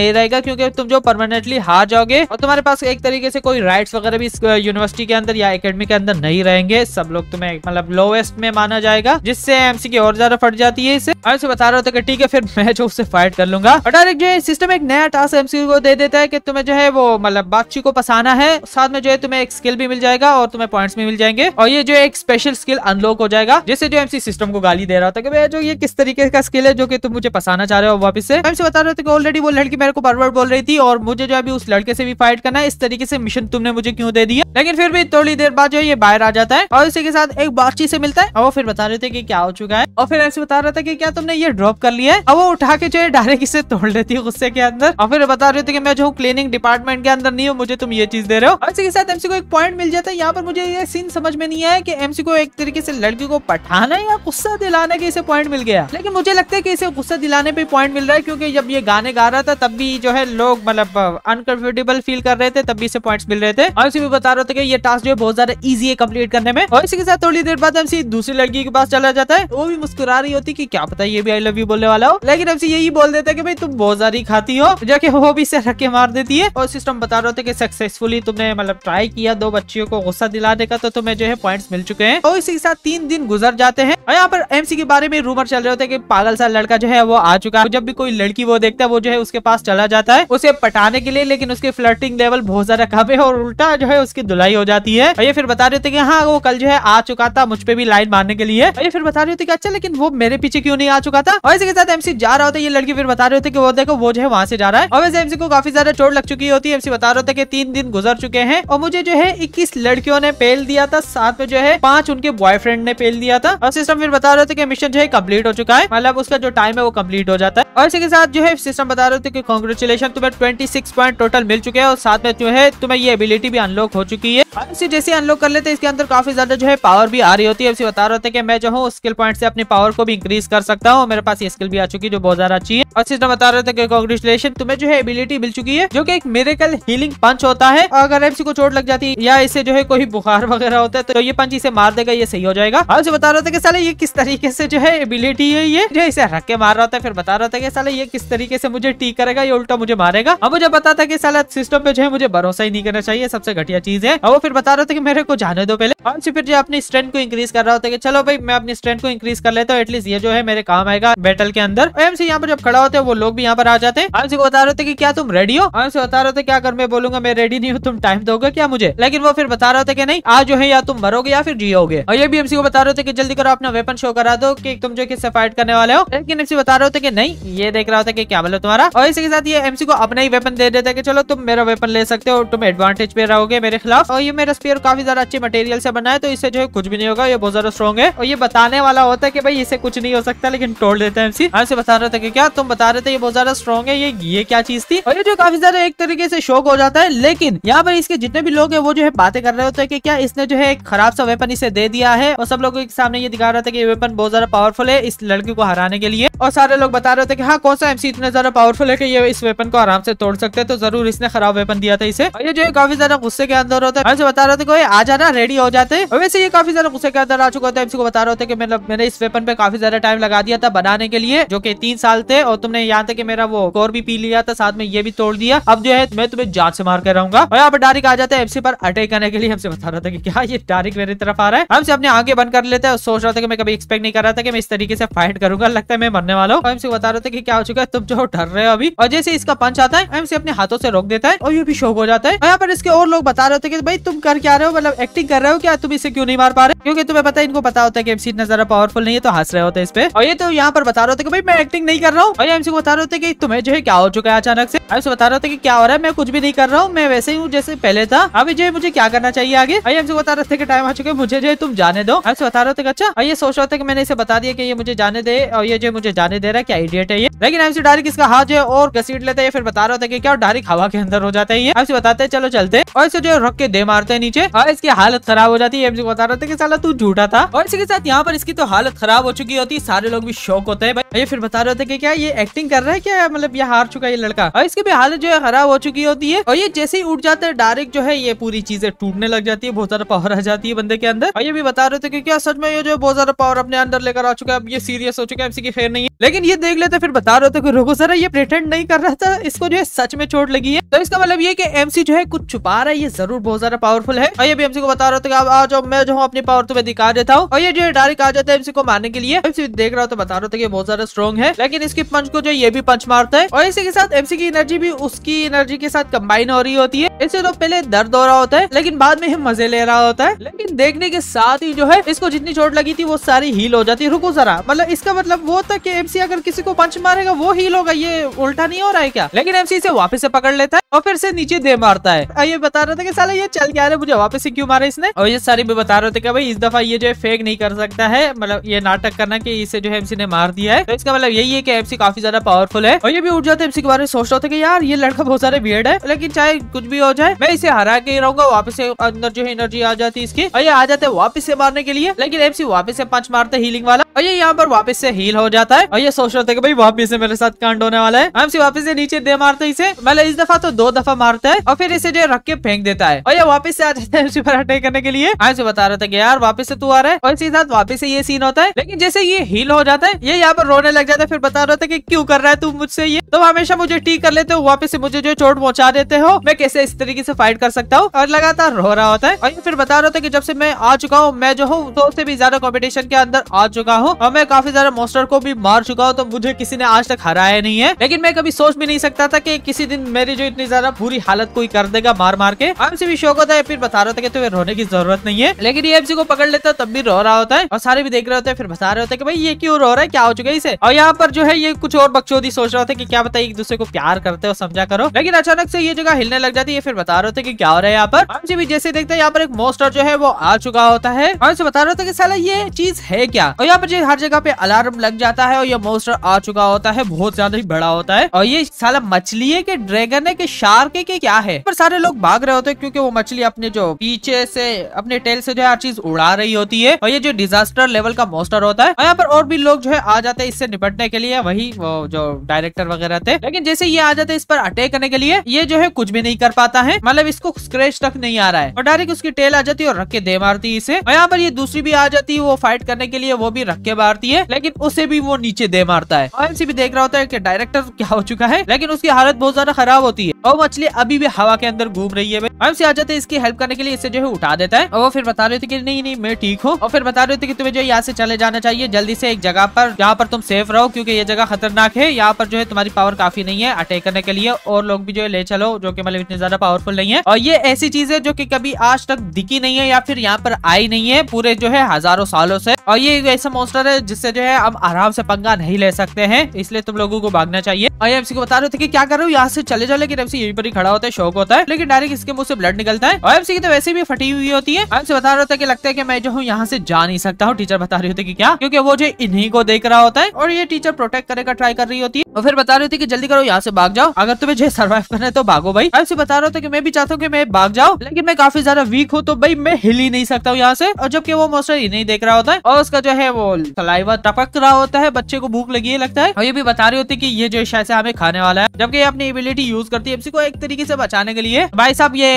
नहीं रहेगा क्योंकि तुम जो परमानेंटली हार जाओगे और तुम्हारे पास एक तरीके से कोई राइट्स वगैरह भी यूनिवर्सिटी के अंदर या अकेडमी के अंदर नहीं रहेंगे सब लोग तुम्हें मतलब लोवेस्ट में माना जाएगा जिससे एमसी की और ज्यादा फट जाती है इसे और बता रहा था कि ठीक है फिर मैं जो उससे फाइट कर लूंगा और डायरेक्ट जो सिस्टम एक नया टास्क एमसीयू को दे देता है कि तुम्हें जो है वो मतलब बातचीत को फसाना है साथ में जो है तुम्हें एक स्किल भी मिल जाएगा और तुम्हें पॉइंट्स भी मिल जाएंगे और ये जो एक स्पेशल स्किल अनलॉक हो जाएगा जैसे जो एमसी सिस्टम को गाली दे रहा था कि भैया जो ये किस तरीके का स्किल है जो कि तुम मुझे फसाना चाह रहे हो वापस से एमसी बता रहे थे कि ऑलरेडी वो लड़की मेरे को बार बार बोल रही थी और मुझे जो अभी उस लड़के से भी फाइट करना है इस तरीके से मिशन तुमने मुझे क्यों दे दिया लेकिन फिर भी थोड़ी देर बाद जो है ये बाहर आ जाता है और इसी के साथ एक बातचीत से मिलता है और वो फिर बता रहे थे की क्या हो चुका है और फिर एमसी बता रहा था की क्या तुमने ये ड्रॉप कर लिया है और वो उठा के जो है डायरेक्ट इसे तोड़ लेती है गुस्से के अंदर अंदर और फिर बता रहे थे कि मैं जो क्लीनिंग डिपार्टमेंट के अंदर नहीं हूँ मुझे तुम ये चीज दे रहे हो और इसी के साथ एमसी को एक पॉइंट मिल जाता है यहाँ पर मुझे ये सीन समझ में नहीं आया कि एमसी को एक तरीके से लड़की को पठाना या गुस्सा दिलाने के इसे पॉइंट मिल गया लेकिन मुझे लगता है कि इसे गुस्सा दिलाने पर पॉइंट मिल रहा है क्योंकि जब ये गाने गा रहा था तब भी जो है लोग मतलब अनकंफर्टेबल फील कर रहे थे तब भी इसे पॉइंट मिल रहे थे और इसी भी बता रहे थे कि ये टास्क जो है बहुत ज्यादा ईजी है कम्प्लीट करने में और इसी के साथ थोड़ी देर बाद एमसी दूसरी लड़की के पास चला जाता है वो भी मुस्कुरा रही होती की क्या पता ये भी आई लव यू बोलने वाला हो लेकिन एमसी यही बोल देता है की भाई तुम बहुत सारी खाती हो जाके वो भी इसे रखे मार देती है और सिस्टम बता रहे थे कि सक्सेसफुली तुमने मतलब ट्राई किया दो बच्चियों को गुस्सा दिलाने का तो तुम्हें जो है पॉइंट्स मिल चुके हैं और इसी के साथ तीन दिन गुजर जाते हैं और यहाँ पर एमसी के बारे में रूमर चल रहे होते हैं कि पागल सा लड़का जो है वो आ चुका है जब भी कोई लड़की वो देखता है वो जो है उसके पास चला जाता है उसे पटाने के लिए लेकिन उसके फ्लर्टिंग लेवल बहुत ज्यादा कम है और उल्टा जो है उसकी धुलाई हो जाती है और ये फिर बता रहे थे की हाँ वो कल जो है आ चुका था मुझ पर भी लाइन मारने के लिए और ये फिर बता रहे थे अच्छा लेकिन वो मेरे पीछे क्यों नहीं आ चुका था और इसी के साथ एमसी जा रहा होता है ये लड़की फिर बता रहे होते कि वो देखो वो जो है वहाँ से जा रहा है और वैसे एमसी को काफी ज्यादा चोट लग चुकी होती है एमसी बता रहा था कि तीन दिन गुजर चुके हैं और मुझे जो है इक्कीस लड़कियों ने पेल दिया था साथ में जो है पांच उनके बॉयफ्रेंड ने पेल दिया था और सिस्टम फिर बता रहे थे कि मिशन जो है कम्प्लीट हो चुका है मतलब उसका जो टाइम है वो कम्प्लीट हो जाता है और इसी के साथ जो है सिस्टम बता रहे थे कि कॉन्ग्रेचुलेशन तुम्हें ट्वेंटी पॉइंट टोटल मिल चुके हैं और साथ में जो है तुम्हें ये एबिलिटी भी अनलॉक हो चुकी है और इसे जैसे अनलॉक कर लेते हैं इसके अंदर काफी ज्यादा जो है पावर भी आ रही होती है बता रहे थे कि मैं जो हूँ स्किल पॉइंट से अपनी पावर को भी इंक्रीज कर सकता हूँ मेरे पास ये स्किल भी आ चुकी है जो बहुत ज्यादा अच्छी है और सिस्टम बता रहे थे कि कॉन्ग्रेचुलेशन कंग्रेचुलेशन तुम्हें जो है एबिलिटी मिल चुकी है जो की एक मेरेकल हीलिंग पंच होता है अगर एमसी को चोट लग जाती है या इसे जो है कोई बुखार वगैरह होता है तो ये पंच इसे मार देगा ये सही हो जाएगा और उसे बता रहा था कि साले ये किस तरीके से जो है एबिलिटी है ये जो इसे रख के मार रहा था फिर बता रहा था कि साले ये किस तरीके से मुझे टी करेगा ये उल्टा मुझे मारेगा अब मुझे बता था कि साले सिस्टम पे जो है मुझे भरोसा ही नहीं करना चाहिए सबसे घटिया चीज है और वो फिर बता रहा था कि मेरे को जाने दो पहले और फिर जो अपनी स्ट्रेंथ को इंक्रीज कर रहा होता है चलो भाई मैं अपनी स्ट्रेंथ को इंक्रीज कर लेता हूँ एटलीस्ट ये जो है मेरे काम आएगा बैटल के अंदर एमसी यहाँ पर जब खड़ा होता है वो लोग भी यहाँ पर आ जाते हैं से बता रहे थे कि क्या तुम रेडी हो और हाँ, से बता रहे थे क्या अगर मैं बोलूंगा मैं रेडी नहीं हूँ तुम टाइम दोगे क्या मुझे लेकिन वो फिर बता रहे थे कि नहीं आज जो है या तुम मरोगे या फिर जियोगे और ये भी एमसी को बता रहे थे कि जल्दी करो अपना वेपन शो करा दो कि तुम जो किससे फाइट करने वाले हो लेकिन एमसी बता रहे होते कि नहीं ये देख रहा होता कि क्या मतलब तुम्हारा और इसी के साथ ये एमसी को अपना ही वेपन दे देता कि चलो तुम मेरा वेपन ले सकते हो तुम एडवांटेज पे रहोगे मेरे खिलाफ और ये मेरा स्पेयर काफी ज्यादा अच्छे मटेरियल से बना है तो इससे जो है कुछ भी नहीं होगा ये बहुत ज्यादा स्ट्रॉग है और ये बताने वाला होता है कि भाई इसे कुछ नहीं हो सकता लेकिन तोड़ देता है एमसी ऐसे बता रहे थे कि क्या तुम बता रहे थे ये बहुत ज्यादा स्ट्रॉन्ग है ये मतलब ये क्या चीज थी और ये जो काफी ज्यादा एक तरीके से शौक हो जाता है लेकिन यहाँ पर इसके जितने भी लोग है वो जो है बातें कर रहे होते हैं कि क्या इसने जो है एक खराब सा वेपन इसे दे दिया है और सब लोगों के सामने ये दिखा रहा था कि वेपन बहुत ज्यादा पावरफुल है इस लड़की को हराने के लिए और सारे लोग बता रहे थे कि हाँ कौन सा एमसी इतना ज्यादा पावरफुल है कि ये इस वेपन को आराम से तोड़ सकते हैं तो जरूर इसने खराब वेपन दिया था इसे और ये जो है काफी ज्यादा गुस्से के अंदर होता है बता रहे थे आ जाना रेडी हो जाते और वैसे ये काफी ज्यादा गुस्से के अंदर आ चुका था एमसी को बता रहे थे कि मतलब मैंने इस वेपन पे काफी ज्यादा टाइम लगा दिया था बनाने के लिए जो की तीन साल थे और तुमने यहाँ तक मेरा वो कोर भी पी लिया था साथ में ये भी तोड़ दिया अब जो है मैं तुम्हें जान से मार कर रहूंगा और यहाँ पर डायरेक्ट आ जाता है एफसी पर अटैक करने के लिए हमसे बता रहा था कि क्या ये डायरेक्ट मेरी तरफ आ रहा है हमसे अपने आगे बंद कर लेते हैं सोच रहा था कि मैं कभी एक्सपेक्ट नहीं कर रहा था कि मैं इस तरीके से फाइट करूंगा लगता है मैं मरने वाला हूँ हमसे बता रहा था कि क्या हो चुका है तुम जो डर रहे हो अभी और जैसे इसका पंच आता है हमसे अपने हाथों से रोक देता है और ये भी शोक हो जाता है यहाँ पर इसके और लोग बता रहे थे कि भाई तुम कर क्या रहे हो मतलब एक्टिंग कर रहे हो क्या तुम इसे क्यों नहीं मार पा रहे क्योंकि तुम्हें पता है इनको पता होता है कि एमसी इतना ज्यादा पावरफुल नहीं है तो हंस रहे होते हैं इस पे और ये तो यहाँ पर बता रहे थे कि भाई मैं एक्टिंग नहीं कर रहा हूँ और एमसी को बता रहे थे कि तुम्हें जो है क्या हो चुका है अचानक से अब बता रहा था कि क्या हो रहा है मैं कुछ भी नहीं कर रहा हूँ मैं वैसे ही हूँ जैसे पहले था अभी जो मुझे क्या करना चाहिए आगे अभी हमसे बता रहे थे कि टाइम आ चुके मुझे जो है तुम जाने दो हमसे बता रहे थे अच्छा ये सोच रहा था कि मैंने इसे बता दिया कि ये मुझे जाने दे और ये जो मुझे जाने दे रहा है क्या इडियट है ये लेकिन हमसे डायरेक्ट इसका हाथ जो है और घसीट लेते हैं फिर बता रहा था कि क्या डायरेक्ट हवा के अंदर हो जाता है ये हमसे बताते हैं चलो चलते और इसे जो रख के दे मारते हैं नीचे और इसकी हालत खराब हो जाती है बता रहे थे कि साला तू झूठा था और इसके साथ यहाँ पर इसकी तो हालत खराब हो चुकी होती है सारे लोग भी शौक होते हैं भाई फिर बता रहे थे कि क्या ये एक्टिंग कर रहा है क्या मतलब ये हार चुका है ये लड़का और इसकी भी हालत जो है खराब हो चुकी होती है और ये जैसे ही उठ जाता है डायरेक्ट जो है ये पूरी चीजें टूटने लग जाती है बहुत ज्यादा पावर आ जाती है बंदे के अंदर और ये भी बता रहे थे कि क्या सच में ये जो बहुत ज्यादा पावर अपने अंदर लेकर आ चुका है अब ये सीरियस हो चुका है इसी की नहीं है लेकिन ये देख लेते फिर बता रहे थे कि सर ये प्रिटेंड नहीं कर रहा था इसको जो है सच में चोट लगी है तो इसका मतलब ये एम एमसी जो है कुछ छुपा रहा है ये जरूर बहुत ज्यादा पावरफुल है और ये भी एमसी को बता रहा था आज मैं जो हूँ अपनी पावर तुम्हें दिखा देता हूँ और ये जो डायरेक्ट आ जाता है एमसी को मारने के लिए एमसी देख रहा हो तो बता रहा था बहुत ज्यादा स्ट्रॉन्ग है लेकिन इसकी पंच को जो ये भी पंच मारता है और इसी के साथ एमसी की एनर्जी भी उसकी एनर्जी के साथ कंबाइन हो रही होती है इसे तो पहले दर्द हो रहा होता है लेकिन बाद में ही मजे ले रहा होता है लेकिन देखने के साथ ही जो है इसको जितनी चोट लगी थी वो सारी हील हो जाती है रुको जरा मतलब इसका मतलब वो था की एमसी अगर किसी को पंच मारेगा वो हील होगा ये उल्टा नहीं हो रहा है क्या लेकिन एमसी इसे वापस से पकड़ लेता है और फिर से नीचे दे मारता है ये बता रहा था की साल ये चल क्या रहा है मुझे वापस से क्यों मारे इसने और ये सारी भी बता रहे थे भाई इस दफा ये जो है फेक नहीं कर सकता है मतलब ये नाटक करना की इसे जो है एमसी ने मार दिया है तो इसका मतलब यही है की एमसी काफी ज्यादा पावरफुल है और ये भी उठ है था तो इसी के बारे में सोच रहा था कि यार ये लड़का बहुत सारे भीड़ है लेकिन चाहे कुछ भी हो जाए मैं इसे हरा के ही रहूंगा वापस से अंदर जो है एनर्जी आ जाती इसकी और ये आ जाते हैं वापस से मारने के लिए लेकिन एमसी वापस से पंच मारते हीलिंग वाला और ये यहाँ पर वापस से हील हो जाता है और ये सोच रहा था कि भाई वापस से मेरे साथ कांड होने वाला है एमसी वापस से नीचे दे मारते इसे मतलब इस दफा तो दो दफा मारता है और फिर इसे जो रख के फेंक देता है और ये वापस से आ जाता है एमसी पर अटैक करने के लिए एमसी बता रहा था कि यार वापस से तू आ रहा है और इसी साथ वापस से ये सीन होता है लेकिन जैसे ये हील हो जाता है ये यहाँ पर रोने लग जाता है फिर बता रहा था कि क्यूँ कर रहा है तू मुझसे ये तो हमेशा मुझे टी कर लेते हो वापस से मुझे जो चोट पहुंचा देते हो मैं कैसे इस तरीके से फाइट कर सकता हूँ और लगातार रो रहा होता है और फिर बता रहा होता है की जब से मैं आ चुका हूँ मैं जो हूँ तो सौ से भी ज्यादा कॉम्पिटिशन के अंदर आ चुका हूँ और मैं काफी ज्यादा मोस्टर को भी मार चुका हूँ तो मुझे किसी ने आज तक हराया नहीं है लेकिन मैं कभी सोच भी नहीं सकता था की किसी दिन मेरी जो इतनी ज्यादा बुरी हालत कोई कर देगा मार मार के हमसे भी शौक होता है फिर बता रहा था कि तुम्हें रोने की जरूरत नहीं है लेकिन ये एमसी को पकड़ लेता तब भी रो रहा होता है और सारे भी देख रहे होते हैं फिर बता रहे होते हैं कि भाई ये क्यों रो रहा है क्या हो चुका है इसे और यहाँ पर जो है ये कुछ और बक्चौदी सोच रहा होता है कि क्या बताया है एक दूसरे को प्यार करते हो समझा करो लेकिन अचानक से ये जगह हिलने लग जाती है फिर बता रहे थे की क्या हो रहा है यहाँ पर हम भी जैसे देखते हैं यहाँ पर एक मोस्टर जो है वो आ चुका होता है और बता रहे थे की साला ये चीज है क्या और यहाँ पर हर जगह पे अलार्म लग जाता है और ये मोस्टर आ चुका होता है बहुत ज्यादा ही बड़ा होता है और ये साला मछली है की ड्रैगन है की शार्क है की क्या है पर सारे लोग भाग रहे होते हैं क्योंकि वो मछली अपने जो पीछे से अपने टेल से जो है हर चीज उड़ा रही होती है और ये जो डिजास्टर लेवल का मोस्टर होता है और यहाँ पर और भी लोग जो है आ जाते हैं इससे निपटने के लिए वही जो डायरेक्टर वगैरह जाते लेकिन जैसे ये आ जाते इस पर अटैक करने के लिए ये जो है कुछ भी नहीं कर पाता है मतलब इसको स्क्रेच तक नहीं आ रहा है और डायरेक्ट उसकी टेल आ जाती है और रख के दे मारती है इसे और यहाँ पर ये दूसरी भी आ जाती है वो फाइट करने के लिए वो भी रख के मारती है लेकिन उसे भी वो नीचे दे मारता है और भी देख रहा होता है की डायरेक्टर क्या हो चुका है लेकिन उसकी हालत बहुत ज्यादा खराब होती है और मछली अभी भी हवा के अंदर घूम रही है से आ जाते हैं इसकी हेल्प करने के लिए इसे जो है उठा देता है और वो फिर बता रहे थे कि नहीं नहीं मैं ठीक हूँ और फिर बता रहे थे कि तुम्हें जो यहाँ से चले जाना चाहिए जल्दी से एक जगह पर जहाँ पर तुम सेफ रहो क्योंकि ये जगह खतरनाक है यहाँ पर जो है तुम्हारी पावर काफी नहीं है अटैक करने के लिए और लोग भी जो है ले चलो जो कि मतलब इतने ज्यादा पावरफुल नहीं है और ये ऐसी चीज है जो की कभी आज तक दिखी नहीं है या फिर यहाँ पर आई नहीं है पूरे जो है हजारों सालों से और ये ऐसा मोस्टर है जिससे जो है हम आराम से पंगा नहीं ले सकते हैं इसलिए तुम लोगों को भागना चाहिए और एमसी को बता रहे थे कि क्या कर रहे हो यहाँ से चले जाओ लेकिन एमसी यही पर ही खड़ा होता है शौक होता है लेकिन डायरेक्ट इसके मुंह से ब्लड निकलता है और एमसी की तो वैसे भी फटी हुई होती है एमसी बता रहे थे कि लगता है कि मैं जो हूँ यहाँ से जा नहीं सकता हूँ टीचर बता रही होती है की क्या क्योंकि वो जो इन्हीं को देख रहा होता है और ये टीचर प्रोटेक्ट करने का ट्राई कर रही होती है और फिर बता रही होती जल्दी करो यहाँ से भाग जाओ अगर तुम्हें सर्वाइव करना है तो भागो भाई मैं बता रहा हूँ तो कि मैं भी चाहता हूँ कि मैं भाग जाओ लेकिन मैं काफी ज्यादा वीक हूँ तो भाई मैं हिल ही नहीं सकता हूँ यहाँ से और जबकि वो मोस्टर ही नहीं देख रहा होता है और उसका जो है वो सलाइवा टपक रहा होता है बच्चे को भूख लगी है लगता है और ये भी बता रही होती है की ये जो शायद से हमें खाने वाला है जबकि अपनी एबिलिटी यूज करती है को एक तरीके से बचाने के लिए भाई साहब ये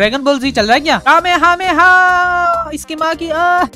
ड्रैगन बॉल जी चल रहा है क्या हमें हमें इसकी माँ की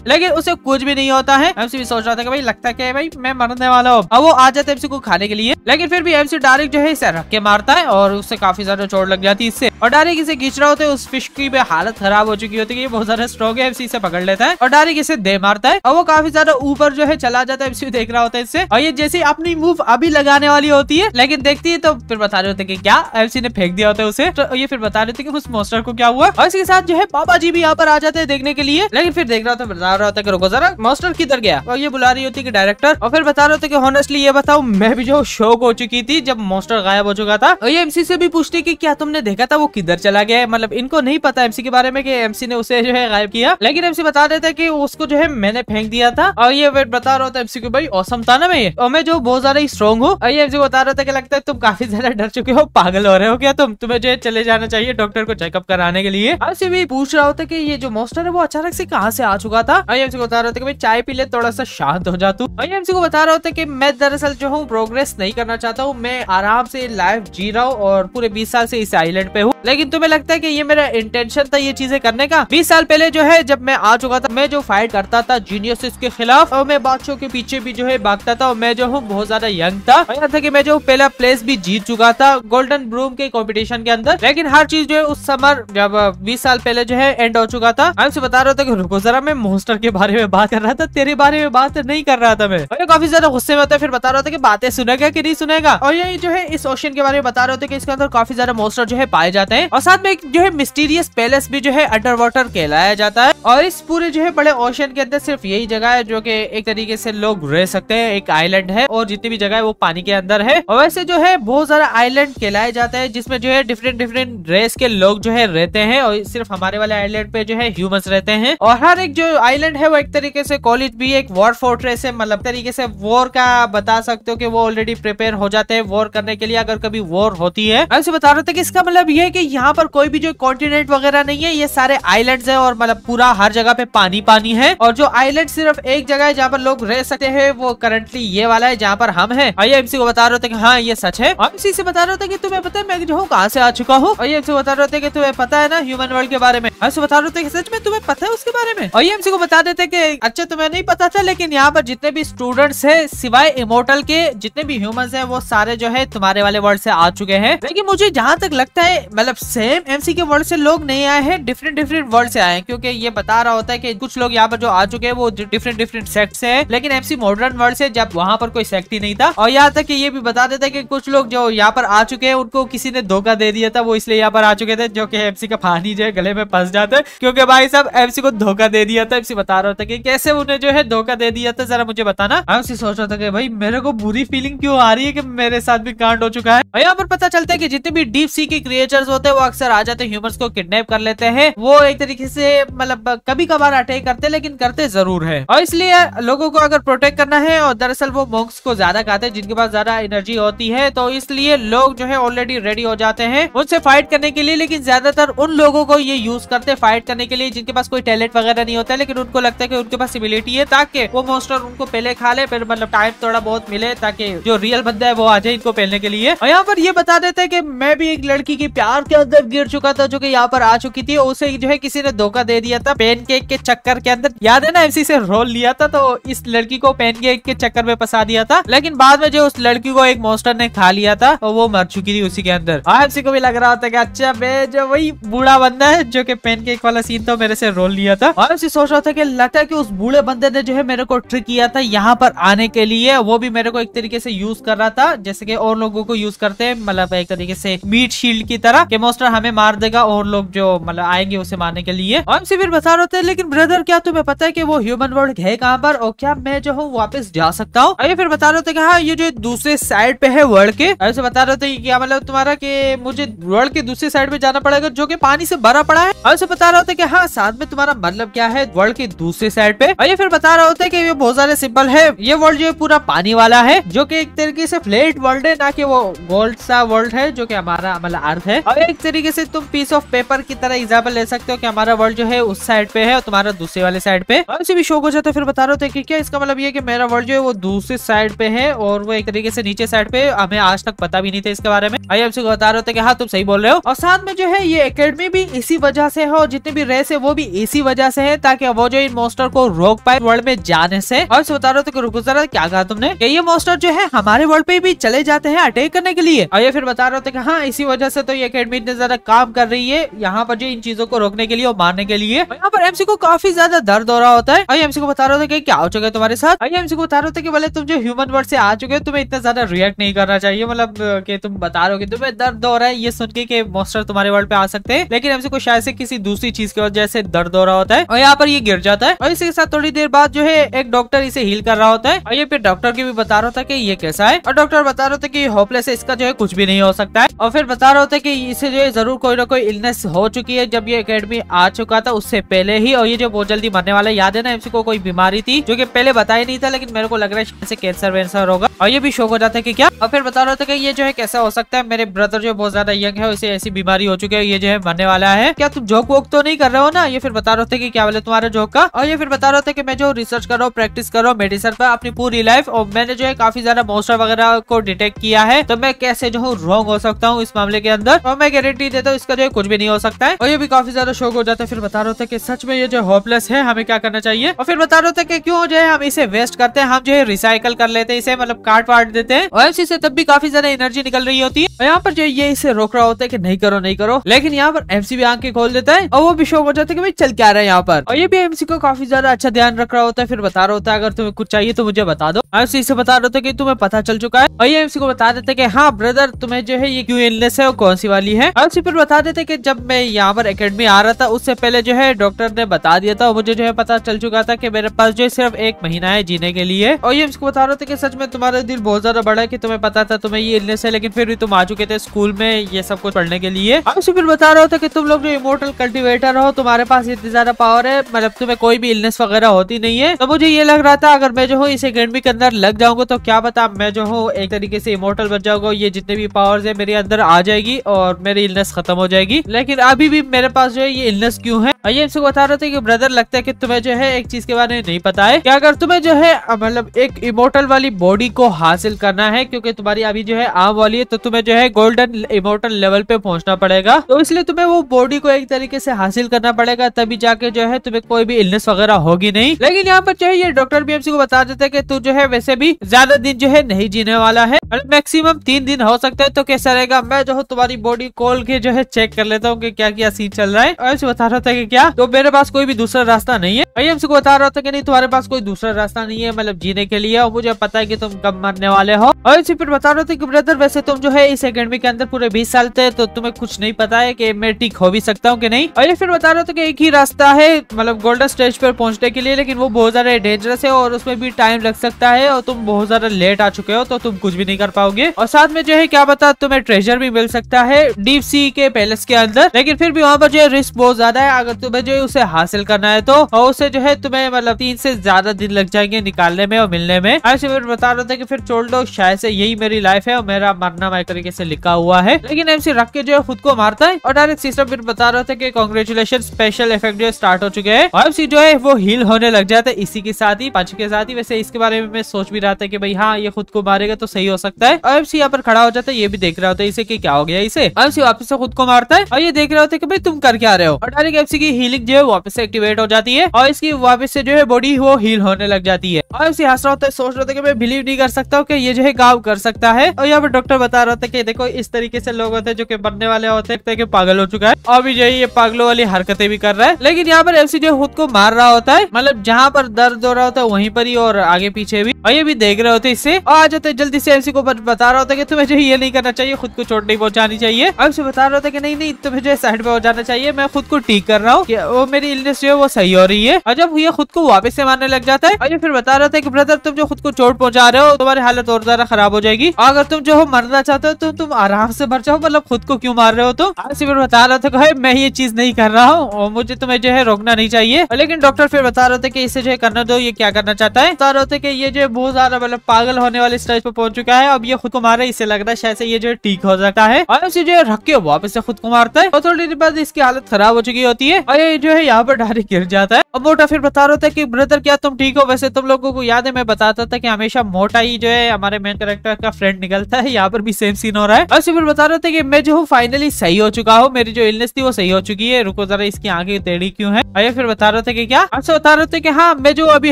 लेकिन उसे कुछ भी नहीं होता है एमसी भी सोच रहा था कि भाई लगता क्या है भाई मैं मरने वाला हूँ अब वो आ जाते एमसी को खाने के लिए लेकिन फिर भी एम से डायरेक्ट जो है इसे रख के मारता है और उससे काफी ज्यादा चोट लग जाती है इससे और डायरेक्ट इसे खींच रहा होता है उस फिश की हालत खराब हो चुकी होती है बहुत ज्यादा स्ट्रॉग है इसे पकड़ लेता है और डायरेक्ट इसे दे मारता है और वो काफी ज्यादा ऊपर जो है चला जाता है देख रहा होता है इससे और ये जैसे अपनी मूव अभी लगाने वाली होती है लेकिन देखती है तो फिर बता रहे होते क्या एफसी ने फेंक दिया होता है उसे तो ये फिर बता रहे थे उस मोस्टर को क्या हुआ और इसके साथ जो है पापा जी भी यहाँ पर आ जाते हैं देखने के लिए लेकिन फिर देख रहा था बता रहा होता है रुको जरा मोस्टर किधर गया और ये बुला रही होती है डायरेक्टर और फिर बता रहे होते की ऑनेस्टली ये बताओ मैं भी जो शौक हो चुकी की थी जब मोस्टर गायब हो चुका था और ये एमसी से भी पूछते की क्या तुमने देखा था वो किधर चला गया है मतलब इनको नहीं पता एमसी के बारे में की एमसी ने उसे जो है गायब किया लेकिन एमसी बता देता है की उसको जो है मैंने फेंक दिया था और ये वेट बता रहा था एमसी को भाई औसम था ना मैं और मैं जो बहुत ज्यादा स्ट्रॉन्ग हूँ और ये एमसी बता रहा था की लगता है तुम काफी ज्यादा डर चुके हो पागल हो रहे हो क्या तुम तुम्हें जो है चले जाना चाहिए डॉक्टर को चेकअप कराने के लिए अब से भी पूछ रहा होता की ये जो मोस्टर है वो अचानक से कहा से आ चुका था और एमसी को बता रहा था की चाय पी ले थोड़ा सा शांत हो जा तू और एमसी को बता रहा होता की मैं दरअसल जो हूँ प्रोग्रेस नहीं करना चाहता हूँ तो मैं आराम से लाइफ जी रहा हूँ और पूरे बीस साल से इस आईलैंड पे हूँ लेकिन तुम्हें लगता है कि ये मेरा इंटेंशन था ये चीजें करने का बीस साल पहले जो है जब मैं आ चुका था मैं जो फाइट करता था जूनियर के खिलाफ और मैं बादशाह के पीछे भी जो है भागता था और मैं जो हूँ बहुत ज्यादा यंग था याद था की मैं जो पहला प्लेस भी जीत चुका था गोल्डन ब्रूम के कॉम्पिटिशन के अंदर लेकिन हर चीज जो है उस समर जब बीस साल पहले जो है एंड हो चुका था मैं बता रहा था की रुको जरा मैं मोस्टर के बारे में बात कर रहा था तेरे बारे में बात नहीं कर रहा था मैं काफी ज्यादा गुस्से में है फिर बता रहा था की बातें सुनेगा की नहीं सुनेगा और ये जो है इस ओशन के बारे में बता रहे होते कि इसके अंदर काफी ज्यादा मोस्टर जो है पाए जाते हैं और साथ में जो है मिस्टीरियस पैलेस भी जो है अंडर वाटर कहलाया जाता है और इस पूरे जो है बड़े ओशन के अंदर सिर्फ यही जगह है जो की एक तरीके से लोग रह सकते हैं एक आईलैंड है और जितनी भी जगह है वो पानी के अंदर है और वैसे जो है बहुत सारा आईलैंड कहलाए जाता है जिसमे जो है डिफरेंट डिफरेंट रेस के लोग जो है रहते हैं और सिर्फ हमारे वाले आईलैंड पे जो है ह्यूमन रहते हैं और हर एक जो आईलैंड है वो एक तरीके से कॉलेज भी एक वॉर फोर्ट्रेस है मतलब तरीके से वॉर का बता सकते हो कि वो ऑलरेडी प्रिपेयर हो जाता जाते हैं वॉर करने के लिए अगर कभी वॉर होती है मैं बता रहा था कि इसका मतलब ये है कि यहाँ पर कोई भी जो कॉन्टिनेंट वगैरह नहीं है ये सारे आइलैंड्स है और मतलब पूरा हर जगह पे पानी पानी है और जो आइलैंड सिर्फ एक जगह है जहाँ पर लोग रह सकते हैं वो करंटली ये वाला है जहाँ पर हम है आई एमसी को बता रहे थे कि हाँ ये सच है हम इसी से बता रहे थे की तुम्हें पता है मैं जो हूँ कहाँ से आ चुका हूँ आई एमसी बता रहे थे की तुम्हें पता है ना ह्यूमन वर्ल्ड के बारे में ऐसे बता रहे थे सच में तुम्हें पता है उसके बारे में आई एमसी को बता देते की अच्छा तुम्हें नहीं पता था लेकिन यहाँ पर जितने भी स्टूडेंट्स है सिवाय इमोटल के जितने भी ह्यूमन है वो सारे जो है तुम्हारे वाले वर्ल्ड से आ चुके हैं लेकिन मुझे जहाँ तक लगता है मतलब सेम एमसी के वर्ल्ड से लोग नहीं आए हैं डिफरेंट डिफरेंट वर्ल्ड से आए हैं क्योंकि ये बता रहा होता है कि कुछ लोग यहाँ पर जो आ चुके हैं वो डिफरेंट डिफरेंट सेक्ट से है लेकिन एमसी मॉडर्न वर्ल्ड से जब वहाँ पर कोई सेक्ट ही नहीं था और यहाँ तक ये भी बता देता है की कुछ लोग जो यहाँ पर आ चुके हैं उनको किसी ने धोखा दे दिया था वो इसलिए यहाँ पर आ चुके थे जो की एमसी का पानी जो है गले में फंस जाता है क्योंकि भाई साहब एमसी को धोखा दे दिया था एमसी बता रहा था की कैसे उन्हें जो है धोखा दे दिया था जरा मुझे बताना मैं उसे सोच रहा था कि भाई मेरे को बुरी फीलिंग क्यों आ रही है कि मेरे साथ भी कांड हो चुका है यहाँ पर पता चलता है कि जितने भी डीप सी के क्रिएचर्स होते हैं वो अक्सर आ जाते हैं को किडनेप कर लेते हैं वो एक तरीके से मतलब कभी कभार अटैक करते लेकिन करते जरूर है और इसलिए लोगों को अगर प्रोटेक्ट करना है और दरअसल वो मोक्स को ज्यादा खाते हैं जिनके पास ज्यादा एनर्जी होती है तो इसलिए लोग जो है ऑलरेडी रेडी हो जाते हैं उनसे फाइट करने के लिए लेकिन ज्यादातर उन लोगों को ये यूज करते हैं फाइट करने के लिए जिनके पास कोई टैलेंट वगैरह नहीं होता लेकिन उनको लगता है कि उनके पास एबिलिटी है ताकि वो मोस्टर उनको पहले खा ले फिर मतलब टाइम थोड़ा बहुत मिले ताकि जो रियल बंदा है वो आ जाए इनको पहनने के लिए और यहाँ पर ये बता देते हैं कि मैं भी एक लड़की के प्यार के अंदर गिर चुका था जो कि यहाँ पर आ चुकी थी उसे जो है किसी ने धोखा दे दिया था पेन केक के चक्कर के अंदर याद है ना एमसी से रोल लिया था तो इस लड़की को पेन केक के चक्कर में फंसा दिया था लेकिन बाद में जो उस लड़की को एक मोस्टर ने खा लिया था और तो वो मर चुकी थी उसी के अंदर एमसी को भी लग रहा होता कि अच्छा मैं जो वही बूढ़ा बंदा है जो की पेन केक वाला सीन था मेरे से रोल लिया था और एमसी सोच रहा था की लगता है की उस बूढ़े बंदे ने जो है मेरे को ट्रिक किया था यहाँ पर आने के लिए वो भी मेरे को एक तरीके से यूज कर रहा था जैसे कि और लोगों को यूज करते हैं मतलब एक तरीके से मीट शील्ड की तरह के मोस्टर हमें मार देगा और लोग जो मतलब आएंगे उसे मारने के लिए और फिर बता रहे थे लेकिन ब्रदर क्या तुम्हें पता है की वो ह्यूमन वर्ल्ड है कहाँ पर और क्या मैं जो हूँ वापस जा सकता हूँ अभी फिर बता रहे थे हाँ ये जो दूसरे साइड पे है वर्ल्ड के ऐसे बता रहे थे क्या मतलब तुम्हारा की मुझे वर्ल्ड के दूसरे साइड पे जाना पड़ेगा जो की पानी से भरा पड़ा है ऐसे बता रहे थे की हाँ साथ में तुम्हारा मतलब क्या है वर्ल्ड के दूसरे साइड पे और ये फिर बता रहे होते की ये बहुत सारे सिंपल है ये वर्ल्ड जो पूरा पानी वाला है जो की एक तरीके से फ्लेट कंप्लीट वर्ल्ड है ना कि वो गोल्ड सा वर्ल्ड है जो कि हमारा मतलब अर्थ है और एक तरीके से तुम पीस ऑफ पेपर की तरह एग्जाम्पल ले सकते हो कि हमारा वर्ल्ड जो है उस साइड पे है और तुम्हारा दूसरे वाले साइड पे वैसे भी शोक हो जाता है फिर बता रहे थे कि क्या इसका मतलब ये कि मेरा वर्ल्ड जो है वो दूसरे साइड पे है और वो एक तरीके से नीचे साइड पे हमें आज तक पता भी नहीं था इसके बारे में भाई आपसे बता रहे थे कि हाँ तुम सही बोल रहे हो और साथ में जो है ये अकेडमी भी इसी वजह से है और जितने भी रेस है वो भी इसी वजह से है ताकि वो जो इन मोस्टर को रोक पाए वर्ल्ड में जाने से और बता रहे थे क्या कहा तुमने ये मोस्टर जो है हमारे वर्ल्ड पे भी चले जाते हैं अटैक करने के लिए और ये फिर बता रहे होते हैं कि हाँ इसी वजह से तो ये अकेडमी इतने ज्यादा काम कर रही है यहाँ पर जो इन चीजों को रोकने के लिए और मारने के लिए यहाँ पर एमसी को काफी ज्यादा दर्द हो रहा होता है और एमसी को बता रहे होते क्या हो चुके तुम्हारे साथ और एमसी को बता रहे होते कि बोले तुम जो ह्यूमन वर्ड से आ चुके हो तुम्हें इतना ज्यादा रिएक्ट नहीं करना चाहिए मतलब की तुम बता रहे हो कि तुम्हें दर्द हो रहा है ये सुन के मोस्टर तुम्हारे वर्ल्ड पे आ सकते हैं लेकिन एमसी को शायद से किसी दूसरी चीज की वजह से दर्द हो रहा होता है और यहाँ पर ये गिर जाता है और इसी के साथ थोड़ी देर बाद जो है एक डॉक्टर इसे हील कर रहा होता है और ये फिर डॉक्टर की भी बता रहा होता है की ये कैसा है और डॉक्टर बता रहे थे कि होपलेस है इसका जो है कुछ भी नहीं हो सकता है और फिर बता रहे थे कि इसे जो है जरूर कोई ना कोई इलनेस हो चुकी है जब ये अकेडमी आ चुका था उससे पहले ही और ये जो बहुत जल्दी मरने वाला याद है ना इसी को कोई बीमारी थी जो की पहले बताया नहीं था लेकिन मेरे को लग रहा है कैंसर वैंसर होगा और ये भी शोक हो जाता है की क्या और फिर बता रहे थे की ये जो है कैसा हो सकता है मेरे ब्रदर जो बहुत ज्यादा यंग है उसे ऐसी बीमारी हो चुकी है ये जो है मरने वाला है क्या तुम जोक वोक तो नहीं कर रहे हो ना ये फिर बता रहे थे की क्या बोले तुम्हारा जोक का और ये फिर बता रहे थे की मैं जो रिसर्च कर रहा हूँ प्रैक्टिस कर रहा हूँ मेडिसिन पर अपनी पूरी लाइफ और मैंने जो है काफी ज्यादा मोस्टर वगैरह को को डिटेक्ट किया है तो मैं कैसे जो हूँ रॉन्ग हो सकता हूँ इस मामले के अंदर और मैं गारंटी देता हूँ इसका जो कुछ भी नहीं हो सकता है और ये भी काफी ज्यादा शोक हो जाता है फिर बता रहे थे कि सच में ये जो होपलेस है हमें क्या करना चाहिए और फिर बता रहे थे कि क्यों जो है हम इसे वेस्ट करते हैं हम जो है रिसाइकल कर लेते हैं इसे मतलब काट वाट देते हैं और एमसी से तब भी काफी ज्यादा एनर्जी निकल रही होती है यहाँ पर जो ये इसे रोक रहा होता है की नहीं करो नहीं करो लेकिन यहाँ पर एमसी भी आंखें खोल देता है और वो भी शोक हो जाता है की भाई चल क्या रहा है यहाँ पर और ये भी एमसी को काफी ज्यादा अच्छा ध्यान रख रहा होता है फिर बता रहा होता है अगर तुम्हें कुछ चाहिए तो मुझे बता दो एमसी इसे बता रहे होता कि तुम्हें पता चल चुका है और ये एमसी को बता देते कि हाँ ब्रदर तुम्हें जो है ये क्यों इलनेस है और कौन सी वाली है एमसी फिर बता देते कि जब मैं यहाँ पर अकेडमी आ रहा था उससे पहले जो है डॉक्टर ने बता दिया था और मुझे जो है पता चल चुका था कि मेरे पास जो है सिर्फ एक महीना है जीने के लिए और ये एमसी बता रहे थे कि सच में तुम्हारा दिल बहुत ज्यादा बड़ा है कि तुम्हें पता था तुम्हें ये इलनेस है लेकिन फिर भी तुम आ चुके थे स्कूल में ये सब कुछ पढ़ने के लिए उसी फिर बता रहे थे कि तुम लोग जो इमोटल कल्टिवेटर हो तुम्हारे पास इतनी ज्यादा पावर है मतलब तुम्हें कोई भी इलनेस वगैरह होती नहीं है तो मुझे ये लग रहा था अगर मैं जो हूँ इस अकेडमी के अंदर लग जाऊंगा तो क्या पता मैं जो हूँ एक तरीके से इमोटल बन जाऊंगा ये जितने भी पावर्स है मेरे अंदर आ जाएगी और मेरी इलनेस खत्म हो जाएगी लेकिन अभी भी मेरे पास जो है ये इलनेस क्यूँ है ये इनसे बता रहे थे कि ब्रदर लगता है कि तुम्हें जो है एक चीज के बारे में नहीं पता है कि अगर तुम्हें जो है मतलब एक इमोटल वाली बॉडी को हासिल करना है क्योंकि तुम्हारी अभी जो है आम वाली है तो तुम्हें जो है गोल्डन इमोटल लेवल पे पहुंचना पड़ेगा तो इसलिए तुम्हें वो बॉडी को एक तरीके से हासिल करना पड़ेगा तभी जाके जो है तुम्हें कोई भी इलनेस वगैरह होगी नहीं लेकिन यहाँ पर जो है ये डॉक्टर भी को बता देते हैं कि तू जो है वैसे भी ज्यादा दिन जो है नहीं जीने वाला है अरे मैक्सिमम तीन दिन हो सकता है तो कैसा रहेगा मैं जो हूँ तुम्हारी बॉडी कॉल के जो है चेक कर लेता हूँ कि क्या क्या सीन चल रहा है और ऐसे बता रहा था कि क्या तो मेरे पास कोई भी दूसरा रास्ता नहीं है भाई हमसे बता रहा था कि नहीं तुम्हारे पास कोई दूसरा रास्ता नहीं है मतलब जीने के लिए और मुझे पता है की तुम कब मरने वाले हो और ऐसे फिर बता रहा था की ब्रदर वैसे तुम जो है इस अकेडमी के अंदर पूरे बीस साल थे तो तुम्हें कुछ नहीं पता है की मैं ठीक हो भी सकता हूँ की नहीं और ये फिर बता रहा था की एक ही रास्ता है मतलब गोल्डन स्टेज पर पहुंचने के लिए लेकिन वो बहुत ज्यादा डेंजरस है और उसमें भी टाइम लग सकता है और तुम बहुत ज्यादा लेट आ चुके हो तो तुम कुछ भी नहीं कर पाओगे और साथ में जो है क्या पता तुम्हें ट्रेजर भी मिल सकता है डीप सी के पैलेस के अंदर लेकिन फिर भी वहाँ पर जो है रिस्क बहुत ज्यादा है अगर तुम्हें जो है उसे हासिल करना है तो और उसे जो है तुम्हें मतलब तीन से ज्यादा दिन लग जाएंगे निकालने में और मिलने में ऐसे फिर बता रहा था कि फिर छोड़ दो शायद से यही मेरी लाइफ है और मेरा मरना मैं तरीके से लिखा हुआ है लेकिन एमसी रख के जो है खुद को मारता है और डायरेक्ट सिस्टम फिर बता रहा था की कॉन्ग्रेचुलेशन स्पेशल इफेक्ट जो स्टार्ट हो चुके हैं और एमसी जो है वो हील होने लग जाता है इसी के साथ ही पंच के साथ ही वैसे इसके बारे में मैं सोच भी रहा था कि भाई हाँ ये खुद को मारेगा तो सही हो सकता है अंश यहाँ पर खड़ा हो जाता है ये भी देख रहा होता है इसे की क्या हो गया इसे अंश वापस से खुद को मारता है और ये देख रहा होता है की तुम कर क्या रहे हो और डायरेक्ट एफ की हीलिंग जो है वापस से एक्टिवेट हो जाती है और इसकी वापस से जो है बॉडी वो हील होने लग जाती है और एफसी हंस रहा होता है सोच रहा था की मैं बिलीव नहीं कर सकता हूँ की ये जो है गाँव कर सकता है और यहाँ पर डॉक्टर बता रहा था की देखो इस तरीके से लोग होते हैं जो की बनने वाले होते हैं कि पागल हो चुका है और भी जो है ये पागलों वाली हरकतें भी कर रहा है लेकिन यहाँ पर एफसी जो खुद को मार रहा होता है मतलब जहाँ पर दर्द हो रहा होता है वहीं पर ही और आगे पीछे भी और ये भी देख रहे होते इससे और आ जाते जल्दी से एफ को बता रहा होता है कि तुम्हें जो ये नहीं करना चाहिए खुद को चोट नहीं पहुंचानी चाहिए अब उसे बता रहा होता है कि नहीं नहीं तुम्हें जो साइड पे हो जाना चाहिए मैं खुद को ठीक कर रहा हूँ वो मेरी इलनेस जो है वो सही हो रही है और जब ये खुद को वापस से मारने लग जाता है और ये फिर बता रहा था कि ब्रदर तुम जो खुद को चोट पहुंचा रहे हो तुम्हारी हालत और ज्यादा खराब हो जाएगी और अगर तुम जो हो मरना चाहते हो तो तुम आराम से मर जाओ मतलब खुद को क्यों मार रहे हो तुम आज से फिर बता रहा था भाई मैं ये चीज नहीं कर रहा हूँ और मुझे तुम्हें जो है रोकना नहीं चाहिए लेकिन डॉक्टर फिर बता रहे थे कि इसे जो है करना दो ये क्या करना चाहता है बता रहे थे कि ये जो बहुत ज्यादा मतलब पागल होने वाले स्टेज पर पहुंच चुका है है अब ये खुद को मारा इसे लग रहा है शायद से ये जो है ठीक हो जाता है और उसे जो है रख के वापस से खुद को मारता है और थोड़ी देर बाद इसकी हालत खराब हो चुकी होती है और ये जो है यहाँ पर डायरेक्ट गिर जाता है और मोटा फिर बता रहा था की ब्रदर क्या तुम ठीक हो वैसे तुम लोगों को याद है मैं बताता था की हमेशा मोटा ही जो है हमारे मेन करेक्टर का फ्रेंड निकलता है यहाँ पर भी सेम सीन हो रहा है और फिर बता रहे थे की मैं जो हूँ फाइनली सही हो चुका हूँ मेरी जो इलनेस थी वो सही हो चुकी है रुको जरा इसकी आगे टेढ़ी क्यों है अरे फिर बता रहे थे कि क्या आपसे बता रहे थे कि हाँ मैं जो अभी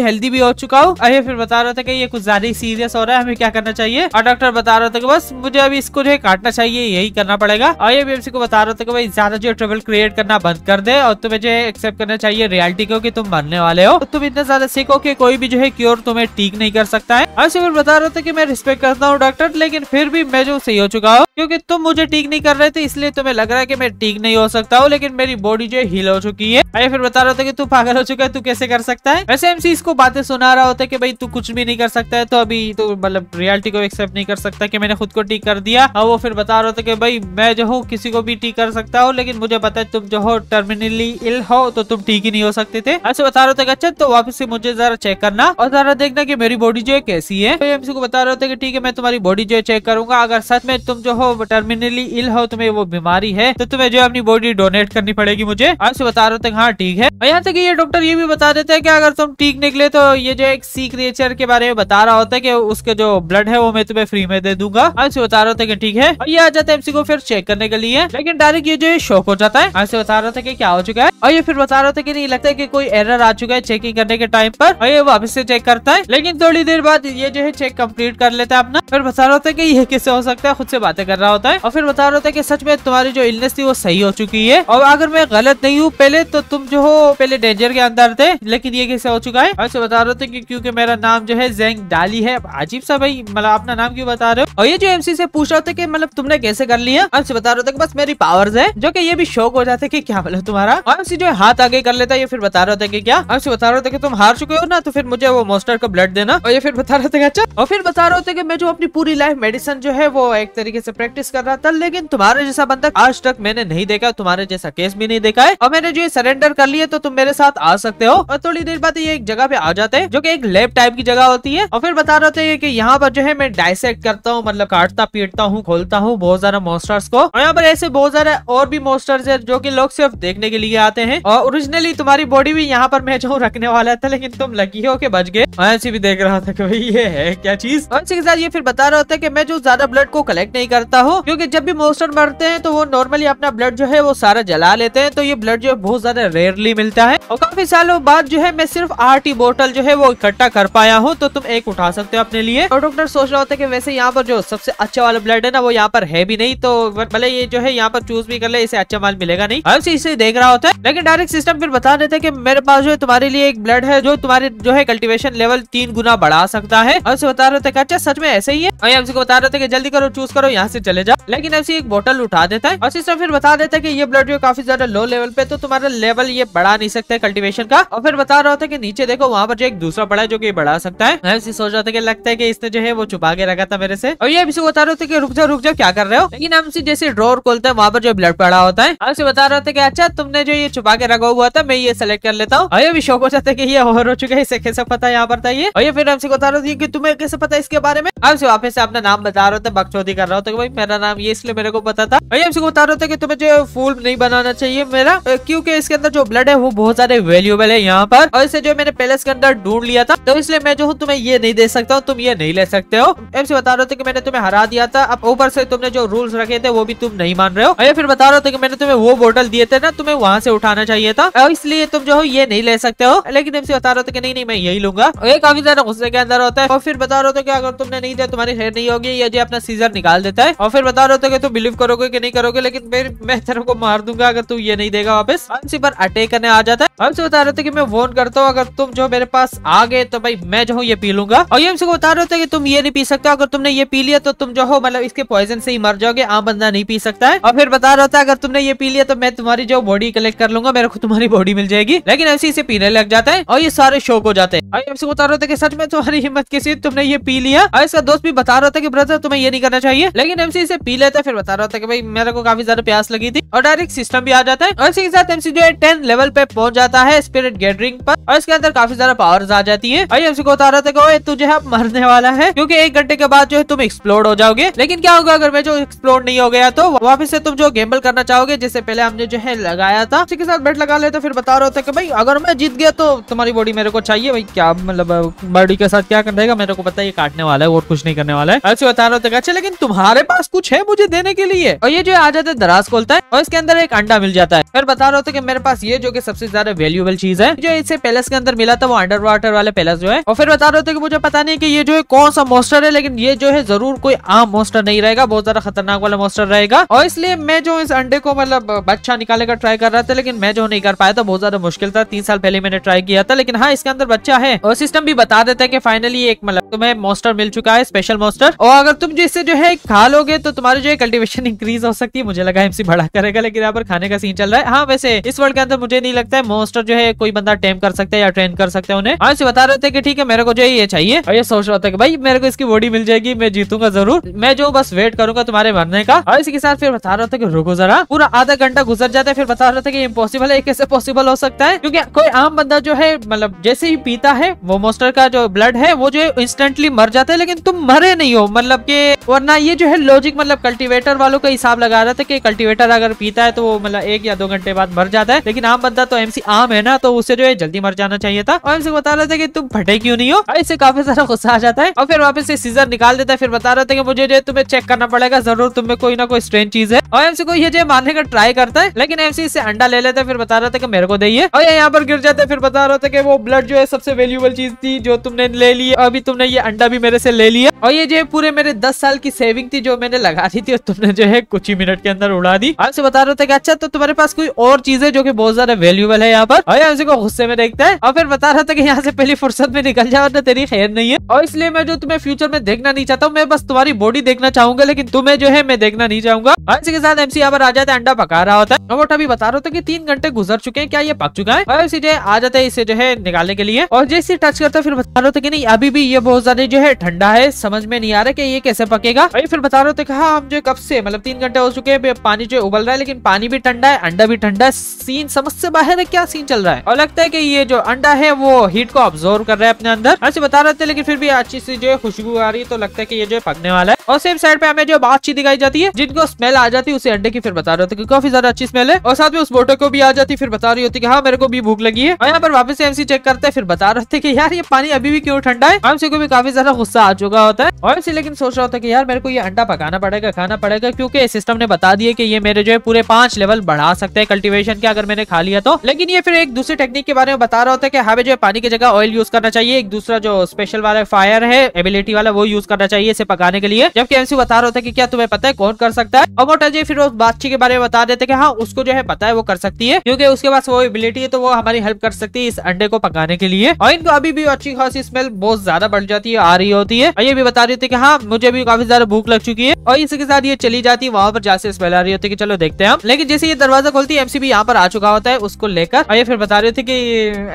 हेल्दी भी हो चुका हूँ अरे फिर बता रहे थे कि ये कुछ ज्यादा ही सीरियस हो रहा है हमें क्या करना चाहिए और डॉक्टर बता रहे थे कि बस मुझे अभी इसको जो है काटना चाहिए यही करना पड़ेगा और ये बीएमसी को बता रहे थे कि भाई ज्यादा जो ट्रेवल क्रिएट करना बंद कर दे और तुम्हें जो है एक्सेप्ट करना चाहिए रियलिटी को की तुम मरने वाले हो तुम इतना ज्यादा सीखो की कोई भी जो है क्योर तुम्हें ठीक नहीं कर सकता है ऐसे फिर बता रहे थे की मैं रिस्पेक्ट करता हूँ डॉक्टर लेकिन फिर भी मैं जो सही हो चुका हूँ क्योंकि तुम मुझे ठीक नहीं कर रहे थे इसलिए तुम्हें लग रहा है की मैं ठीक नहीं हो सकता हूँ लेकिन मेरी बॉडी जो है हील हो चुकी है अरे फिर बता रहा था कि तू पागल हो चुका है तू कैसे कर सकता है वैसे एमसी इसको बातें सुना रहा होता है कि भाई तू कुछ भी नहीं कर सकता है तो अभी तो मतलब रियलिटी को एक्सेप्ट नहीं कर सकता कि मैंने खुद को टीक कर दिया और वो फिर बता रहा था कि भाई मैं जो हूँ किसी को भी टीक कर सकता हूँ लेकिन मुझे पता है तुम जो हो टर्मिनली इल हो तो तुम ठीक ही नहीं हो सकते थे ऐसे बता रहे थे अच्छा तो वापस से मुझे जरा चेक करना और जरा देखना की मेरी बॉडी जो है कैसी है तो एमसी को बता रहे थे कि ठीक है मैं तुम्हारी बॉडी जो है चेक करूंगा अगर सच में तुम जो हो टर्मिनली इल हो तुम्हें वो बीमारी है तो तुम्हें जो अपनी बॉडी डोनेट करनी पड़ेगी मुझे आपसे बता रहा था हाँ ठीक है है और यहाँ तक ये डॉक्टर ये भी बता देते हैं कि अगर तुम ठीक निकले तो ये जो एक सी क्रिएचर के बारे में बता रहा होता है कि उसके जो ब्लड है वो मैं तुम्हें फ्री में दे दूंगा ऐसे बता रहा था कि ठीक है और ये आ जाता है एमसी को फिर चेक करने के लिए लेकिन डायरेक्ट ये जो है हो जाता है ऐसे बता रहा था की क्या हो चुका है और ये फिर बता रहा था की नहीं लगता है की कोई एरर आ चुका है चेकिंग करने के टाइम पर और ये वापिस से चेक करता है लेकिन थोड़ी देर बाद ये जो है चेक कम्प्लीट कर लेता है अपना फिर बता रहा होता है की ये किससे हो सकता है खुद से बातें कर रहा होता है और फिर बता रहा होता है की सच में तुम्हारी जो इलनेस थी वो सही हो चुकी है और अगर मैं गलत नहीं हूँ पहले तो तुम जो हो पहले डेंजर के अंदर थे लेकिन ये कैसे हो चुका है ऐसे बता रहे थे कि क्योंकि मेरा नाम जो है जेंग डाली है अजीब सा भाई मतलब अपना नाम क्यों बता रहे हो और ये जो एमसी से पूछ रहे थे कि मतलब तुमने कैसे कर लिया ऐसे बता रहे थे बस मेरी पावर्स है जो की ये भी शौक हो जाते की क्या मतलब तुम्हारा और एमसी जो हाथ आगे कर लेता है ये फिर बता रहे थे की क्या ऐसे बता रहे थे की तुम हार चुके हो ना तो फिर मुझे वो मोस्टर का ब्लड देना और ये फिर बता रहे थे अच्छा और फिर बता रहे थे की मैं जो अपनी पूरी लाइफ मेडिसिन जो है वो एक तरीके से प्रैक्टिस कर रहा था लेकिन तुम्हारे जैसा बंदा आज तक मैंने नहीं देखा तुम्हारे जैसा केस भी नहीं देखा है और मैंने जो सरेंडर कर लिया चाहिए तो तुम मेरे साथ आ सकते हो और थोड़ी देर बाद ये एक जगह पे आ जाते हैं जो कि एक लेब टाइप की जगह होती है और फिर बता रहे थे कि यहाँ पर जो है मैं डाइसेक्ट करता हूँ मतलब काटता पीटता हूँ खोलता हूँ बहुत सारा मोस्टर्स को और यहाँ पर ऐसे बहुत सारे और भी मोस्टर्स है जो की लोग सिर्फ देखने के लिए आते हैं और ओरिजिनली तुम्हारी बॉडी भी यहाँ पर मैं जो रखने वाला था लेकिन तुम लकी हो के बच गए ऐसे भी देख रहा था भाई ये है क्या चीज और इसी के साथ ये फिर बता रहा होता है मैं जो ज्यादा ब्लड को कलेक्ट नहीं करता हूँ क्योंकि जब भी मोस्टर मरते हैं तो वो नॉर्मली अपना ब्लड जो है वो सारा जला लेते हैं तो ये ब्लड जो है बहुत ज्यादा रेयर मुरली मिलता है और काफी सालों बाद जो है मैं सिर्फ आठ ही बोटल जो है वो इकट्ठा कर पाया हूँ तो तुम एक उठा सकते हो अपने लिए और डॉक्टर सोच रहा होता है की वैसे यहाँ पर जो सबसे अच्छा वाला ब्लड है ना वो यहाँ पर है भी नहीं तो भले ये जो है यहाँ पर चूज भी कर ले इसे अच्छा माल मिलेगा नहीं चीज से देख रहा होता है लेकिन डायरेक्ट सिस्टम फिर बता देते हैं कि मेरे पास जो है तुम्हारे लिए एक ब्लड है जो तुम्हारे जो है कल्टीवेशन लेवल तीन गुना बढ़ा सकता है और बता रहे थे अच्छा सच में ऐसे ही है और हमसे बता रहे थे कि जल्दी करो चूज करो यहाँ से चले जाओ लेकिन ऐसी एक बोतल उठा देता है और सिस्टम फिर बता देता है कि ये ब्लड जो काफी ज्यादा लो लेवल पे तो तुम्हारा लेवल ये बढ़ा नहीं सकते कल्टिवेशन का और फिर बता रहा होता है की नीचे देखो वहाँ पर जो एक दूसरा पड़ा है जो की बढ़ा सकता है मैं इसे सोच रहा था कि लगता है की इसने जो है वो छुपा के रखा था मेरे से और ये इसे बता रहे थे की रुक जाओ रुक जाओ क्या कर रहे हो लेकिन हम जैसे ड्रोर खोलते हैं वहाँ पर जो ब्लड पड़ा होता है हमसे बता रहे थे की अच्छा तुमने जो ये छुपा के रखा हुआ था मैं ये सिलेक्ट कर लेता हूँ अरे भी शौक हो जाता है की ये और हो चुका है इसे कैसे पता यहाँ पर था ये और ये फिर हमसे बता रहा थे कि तुम्हें कैसे पता इसके बारे में से वापस अपना नाम बता रहे थे बकचौदी कर रहा होता भाई मेरा नाम ये इसलिए मेरे को पता था अरे हमसे बता रहे थे तुम्हें जो फूल नहीं बनाना चाहिए मेरा क्यूँकी इसके अंदर जो ब्लड स्टड है वो बहुत सारे वैल्यूएबल है यहाँ पर और इसे जो मैंने पैलेस के अंदर ढूंढ लिया था तो इसलिए मैं जो हूँ तुम्हें ये नहीं दे सकता हूँ तुम ये नहीं ले सकते हो ऐसे बता रहे थे की मैंने तुम्हें हरा दिया था अब ऊपर से तुमने जो रूल्स रखे थे वो भी तुम नहीं मान रहे हो और फिर बता रहे थे की मैंने तुम्हें वो बोटल दिए थे ना तुम्हें वहाँ से उठाना चाहिए था और इसलिए तुम जो हो ये नहीं ले सकते हो लेकिन एमसी बता रहे थे की नहीं नहीं मैं यही लूंगा ये काफी ज्यादा गुस्से के अंदर होता है और फिर बता रहे थे कि अगर तुमने नहीं दिया तुम्हारी खैर नहीं होगी ये अपना सीजर निकाल देता है और फिर बता रहे थे कि तुम बिलीव करोगे कि नहीं करोगे लेकिन मैं तेरे को मार दूंगा अगर तू ये नहीं देगा वापस पर अटैक करने आ जाता है हमसे बता रहे थे कि मैं फोन करता हूँ अगर तुम जो मेरे पास आ गए तो भाई मैं जो हूँ ये पी लूंगा और ये हमसे बता रहे थे कि तुम ये नहीं पी सकते अगर तुमने ये पी लिया तो तुम जो हो मतलब इसके पॉइजन से ही मर जाओगे आम बंदा नहीं पी सकता है और फिर बता रहा था अगर तुमने ये पी लिया तो मैं तुम्हारी जो बॉडी कलेक्ट कर लूंगा मेरे को तुम्हारी बॉडी मिल जाएगी लेकिन ऐसे इसे पीने लग जाता है और ये सारे शौक हो जाते हैं और हमसे बता रहे थे सच में तुम्हारी हिम्मत किसी तुमने ये पी लिया और इसका दोस्त भी बता रहा था कि ब्रदर तुम्हें ये नहीं करना चाहिए लेकिन एमसी इसे पी लेता फिर बता रहा था कि भाई मेरे को काफी ज्यादा प्यास लगी थी और डायरेक्ट सिस्टम भी आ जाता है और इसी के साथ एमसी जो है टेन लेवल लेवल पे पहुंच जाता है स्पिरिट गैदरिंग पर और इसके अंदर काफी सारा पावर्स आ जाती है और ये हमसे बता रहा था कि तुझे अब मरने वाला है क्योंकि एक घंटे के बाद जो है तुम एक्सप्लोर हो जाओगे लेकिन क्या होगा अगर मैं जो एक्सप्लोर नहीं हो गया तो वापिस से तुम जो गेम्बल करना चाहोगे जिससे पहले हमने जो है लगाया था उसी के साथ बेट लगा ले तो फिर बता रहा था कि भाई अगर मैं जीत गया तो तुम्हारी बॉडी मेरे को चाहिए भाई क्या मतलब बॉडी के साथ क्या करेगा मेरे को पता है ये काटने वाला है और कुछ नहीं करने वाला है ऐसे बता रहा था अच्छा लेकिन तुम्हारे पास कुछ है मुझे देने के लिए और ये जो आ जाता है दराज खोलता है और इसके अंदर एक अंडा मिल जाता है फिर बता रहा था कि मेरे पास ये जो के सबसे ज्यादा वैल्यूएबल चीज है जो इसे पैलेस के अंदर मिला था वो अंडर वाटर वाले पैलेस जो है और फिर बता रहे थे कि मुझे पता नहीं कि ये जो है कौन सा मोस्टर है लेकिन ये जो है जरूर कोई आम मोस्टर नहीं रहेगा बहुत ज्यादा खतरनाक वाला मोस्टर रहेगा और इसलिए मैं जो इस अंडे को मतलब बच्चा निकालने का ट्राई कर रहा था लेकिन मैं जो नहीं कर पाया था बहुत ज्यादा मुश्किल था तीन साल पहले मैंने ट्राई किया था लेकिन हाँ इसके अंदर बच्चा है और सिस्टम भी बता देता है कि फाइनली एक मतलब तुम्हें मोस्टर मिल चुका है स्पेशल मोस्टर और अगर तुम जो इससे जो है खा लोगे तो तुम्हारे जो है कल्टिवेशन इंक्रीज हो सकती है मुझे लगा एमसी बड़ा करेगा लेकिन यहाँ पर खाने का सीन चल रहा है हाँ वैसे इस वर्ल्ड के अंदर मुझे नहीं लगता है मोस्टर जो है कोई बंदा टेम कर सकता है या ट्रेन कर सकता है उन्हें हाँ इसे बता रहे थे कि ठीक है मेरे को जो है ये चाहिए और ये सोच रहा था कि भाई मेरे को इसकी बॉडी मिल जाएगी मैं जीतूंगा जरूर मैं जो बस वेट करूंगा तुम्हारे मरने का और हाँ, इसी के साथ फिर बता रहा था कि रुको जरा पूरा आधा घंटा गुजर जाता है फिर बता रहा था कि इम्पॉसिबल है कैसे पॉसिबल हो सकता है क्योंकि कोई आम बंदा जो है मतलब जैसे ही पीता है वो मोस्टर का जो ब्लड है वो जो है इंस्टेंटली मर जाता है लेकिन तुम मरे नहीं हो मतलब की वरना ये जो है लॉजिक मतलब कल्टिवेटर वालों का हिसाब लगा रहा था कि कल्टिवेटर अगर पीता है तो वो मतलब एक या दो घंटे बाद मर जाता है लेकिन आम बंदा तो एमसी आम है ना तो उसे जो है जल्दी मर जाना चाहिए था और एमसी बता रहा था कि तुम फटे क्यों नहीं हो और इससे काफी सारा गुस्सा आ जाता है और फिर वापस से सीजर निकाल देता है फिर बता रहा था कि मुझे जो तुम्हें चेक करना पड़ेगा जरूर तुम्हें कोई ना कोई स्ट्रेन चीज है और एमसी को ये जो मारने का ट्राई करता है लेकिन एमसी इसे अंडा ले लेता है फिर बता रहा था कि मेरे को दे और यहाँ पर गिर जाता है फिर बता रहा था कि वो ब्लड जो है सबसे वेल्यूबल चीज थी जो तुमने ले लिया अभी तुमने ये अंडा भी मेरे से ले लिया और ये जो है पूरे मेरे दस साल की सेविंग थी जो मैंने लगा दी थी और तुमने जो है कुछ ही मिनट के अंदर उड़ा दी आपसे बता रहा था कि अच्छा तो तुम्हारे पास कोई और चीज है जो की बहुत ज्यादा ज्यादा वैल्यूबल है यहाँ पर और उसी को गुस्से में देखता है और फिर बता रहा था कि यहाँ से पहली फुर्सत में निकल जाओ तेरी खैर नहीं है और इसलिए मैं जो तुम्हें फ्यूचर में देखना नहीं चाहता हूँ मैं बस तुम्हारी बॉडी देखना चाहूंगा लेकिन तुम्हें जो है मैं देखना नहीं चाहूंगा इसी के साथ एमसी यहाँ पर आ जाता है अंडा पका रहा होता है अभी बता रहा था की तीन घंटे गुजर चुके हैं क्या ये पक चुका है और इसी जो आ जाता है इसे जो है निकालने के लिए और जैसे टच करता है फिर बता रहा था की नहीं अभी भी ये बहुत ज्यादा जो है ठंडा है समझ में नहीं आ रहा की ये कैसे पकेगा और फिर बता रहे थे हाँ, हम जो कब से मतलब तीन घंटे हो चुके हैं पानी जो उबल रहा है लेकिन पानी भी ठंडा है अंडा भी ठंडा है सीन समझ से बाहर क्या सीन चल रहा है और लगता है कि ये जो अंडा है वो हीट को ऑब्जोर्व कर रहा है अपने अंदर ऐसे बता रहे थे लेकिन फिर भी अच्छी सी जो है खुशबू आ रही है तो लगता है कि ये जो है पकने वाला है और सेम साइड पे हमें जो बातचीत दिखाई जाती है जिनको स्मेल आ जाती है उसे अंडे की फिर बता रहे होते की काफी ज्यादा अच्छी स्मेल है और साथ में उस बोटो को भी आ जाती फिर बता रही होती है हाँ मेरे को भी भूख लगी है और यहाँ पर वापस एमसी चेक करते हैं फिर बता रहे थे की यार ये पानी अभी भी क्यों ठंडा है एमसी को भी काफी ज्यादा गुस्सा आ चुका होता है और एमसी लेकिन सोच रहा होता है की यार मेरे को ये अंडा पकाना पड़ेगा खाना पड़ेगा क्योंकि सिस्टम ने बता दिया कि ये मेरे जो है पूरे पांच लेवल बढ़ा सकते हैं कल्टिवेशन के अगर मैंने खाली लिया तो लेकिन ये फिर एक दूसरी टेक्निक के बारे में बता रहा होता है कि हमें हाँ जो है पानी की जगह ऑयल यूज करना चाहिए एक दूसरा जो स्पेशल वाला फायर है एबिलिटी वाला वो यूज करना चाहिए इसे पकाने के लिए जबकि एमसी बता रहा होता है की क्या तुम्हें पता है कौन कर सकता है और मोटा जी फिर उस बादशाह के बारे में बता देते हाँ उसको जो है पता है वो कर सकती है क्योंकि उसके पास वो एबिलिटी है तो वो हमारी हेल्प कर सकती है इस अंडे को पकाने के लिए और इनको अभी भी अच्छी खासी स्मेल बहुत ज्यादा बढ़ जाती है आ रही होती है और ये भी बता रही थी कि हाँ मुझे भी काफी ज्यादा भूख लग चुकी है और इसके साथ ये चली जाती है वहाँ पर जहाँ स्मेल आ रही होती है कि चलो देखते हैं हम लेकिन जैसे ये दरवाजा खोलती है एमसीबी यहाँ पर आ चुका होता है उसको लेकर और ये फिर बता रही थी कि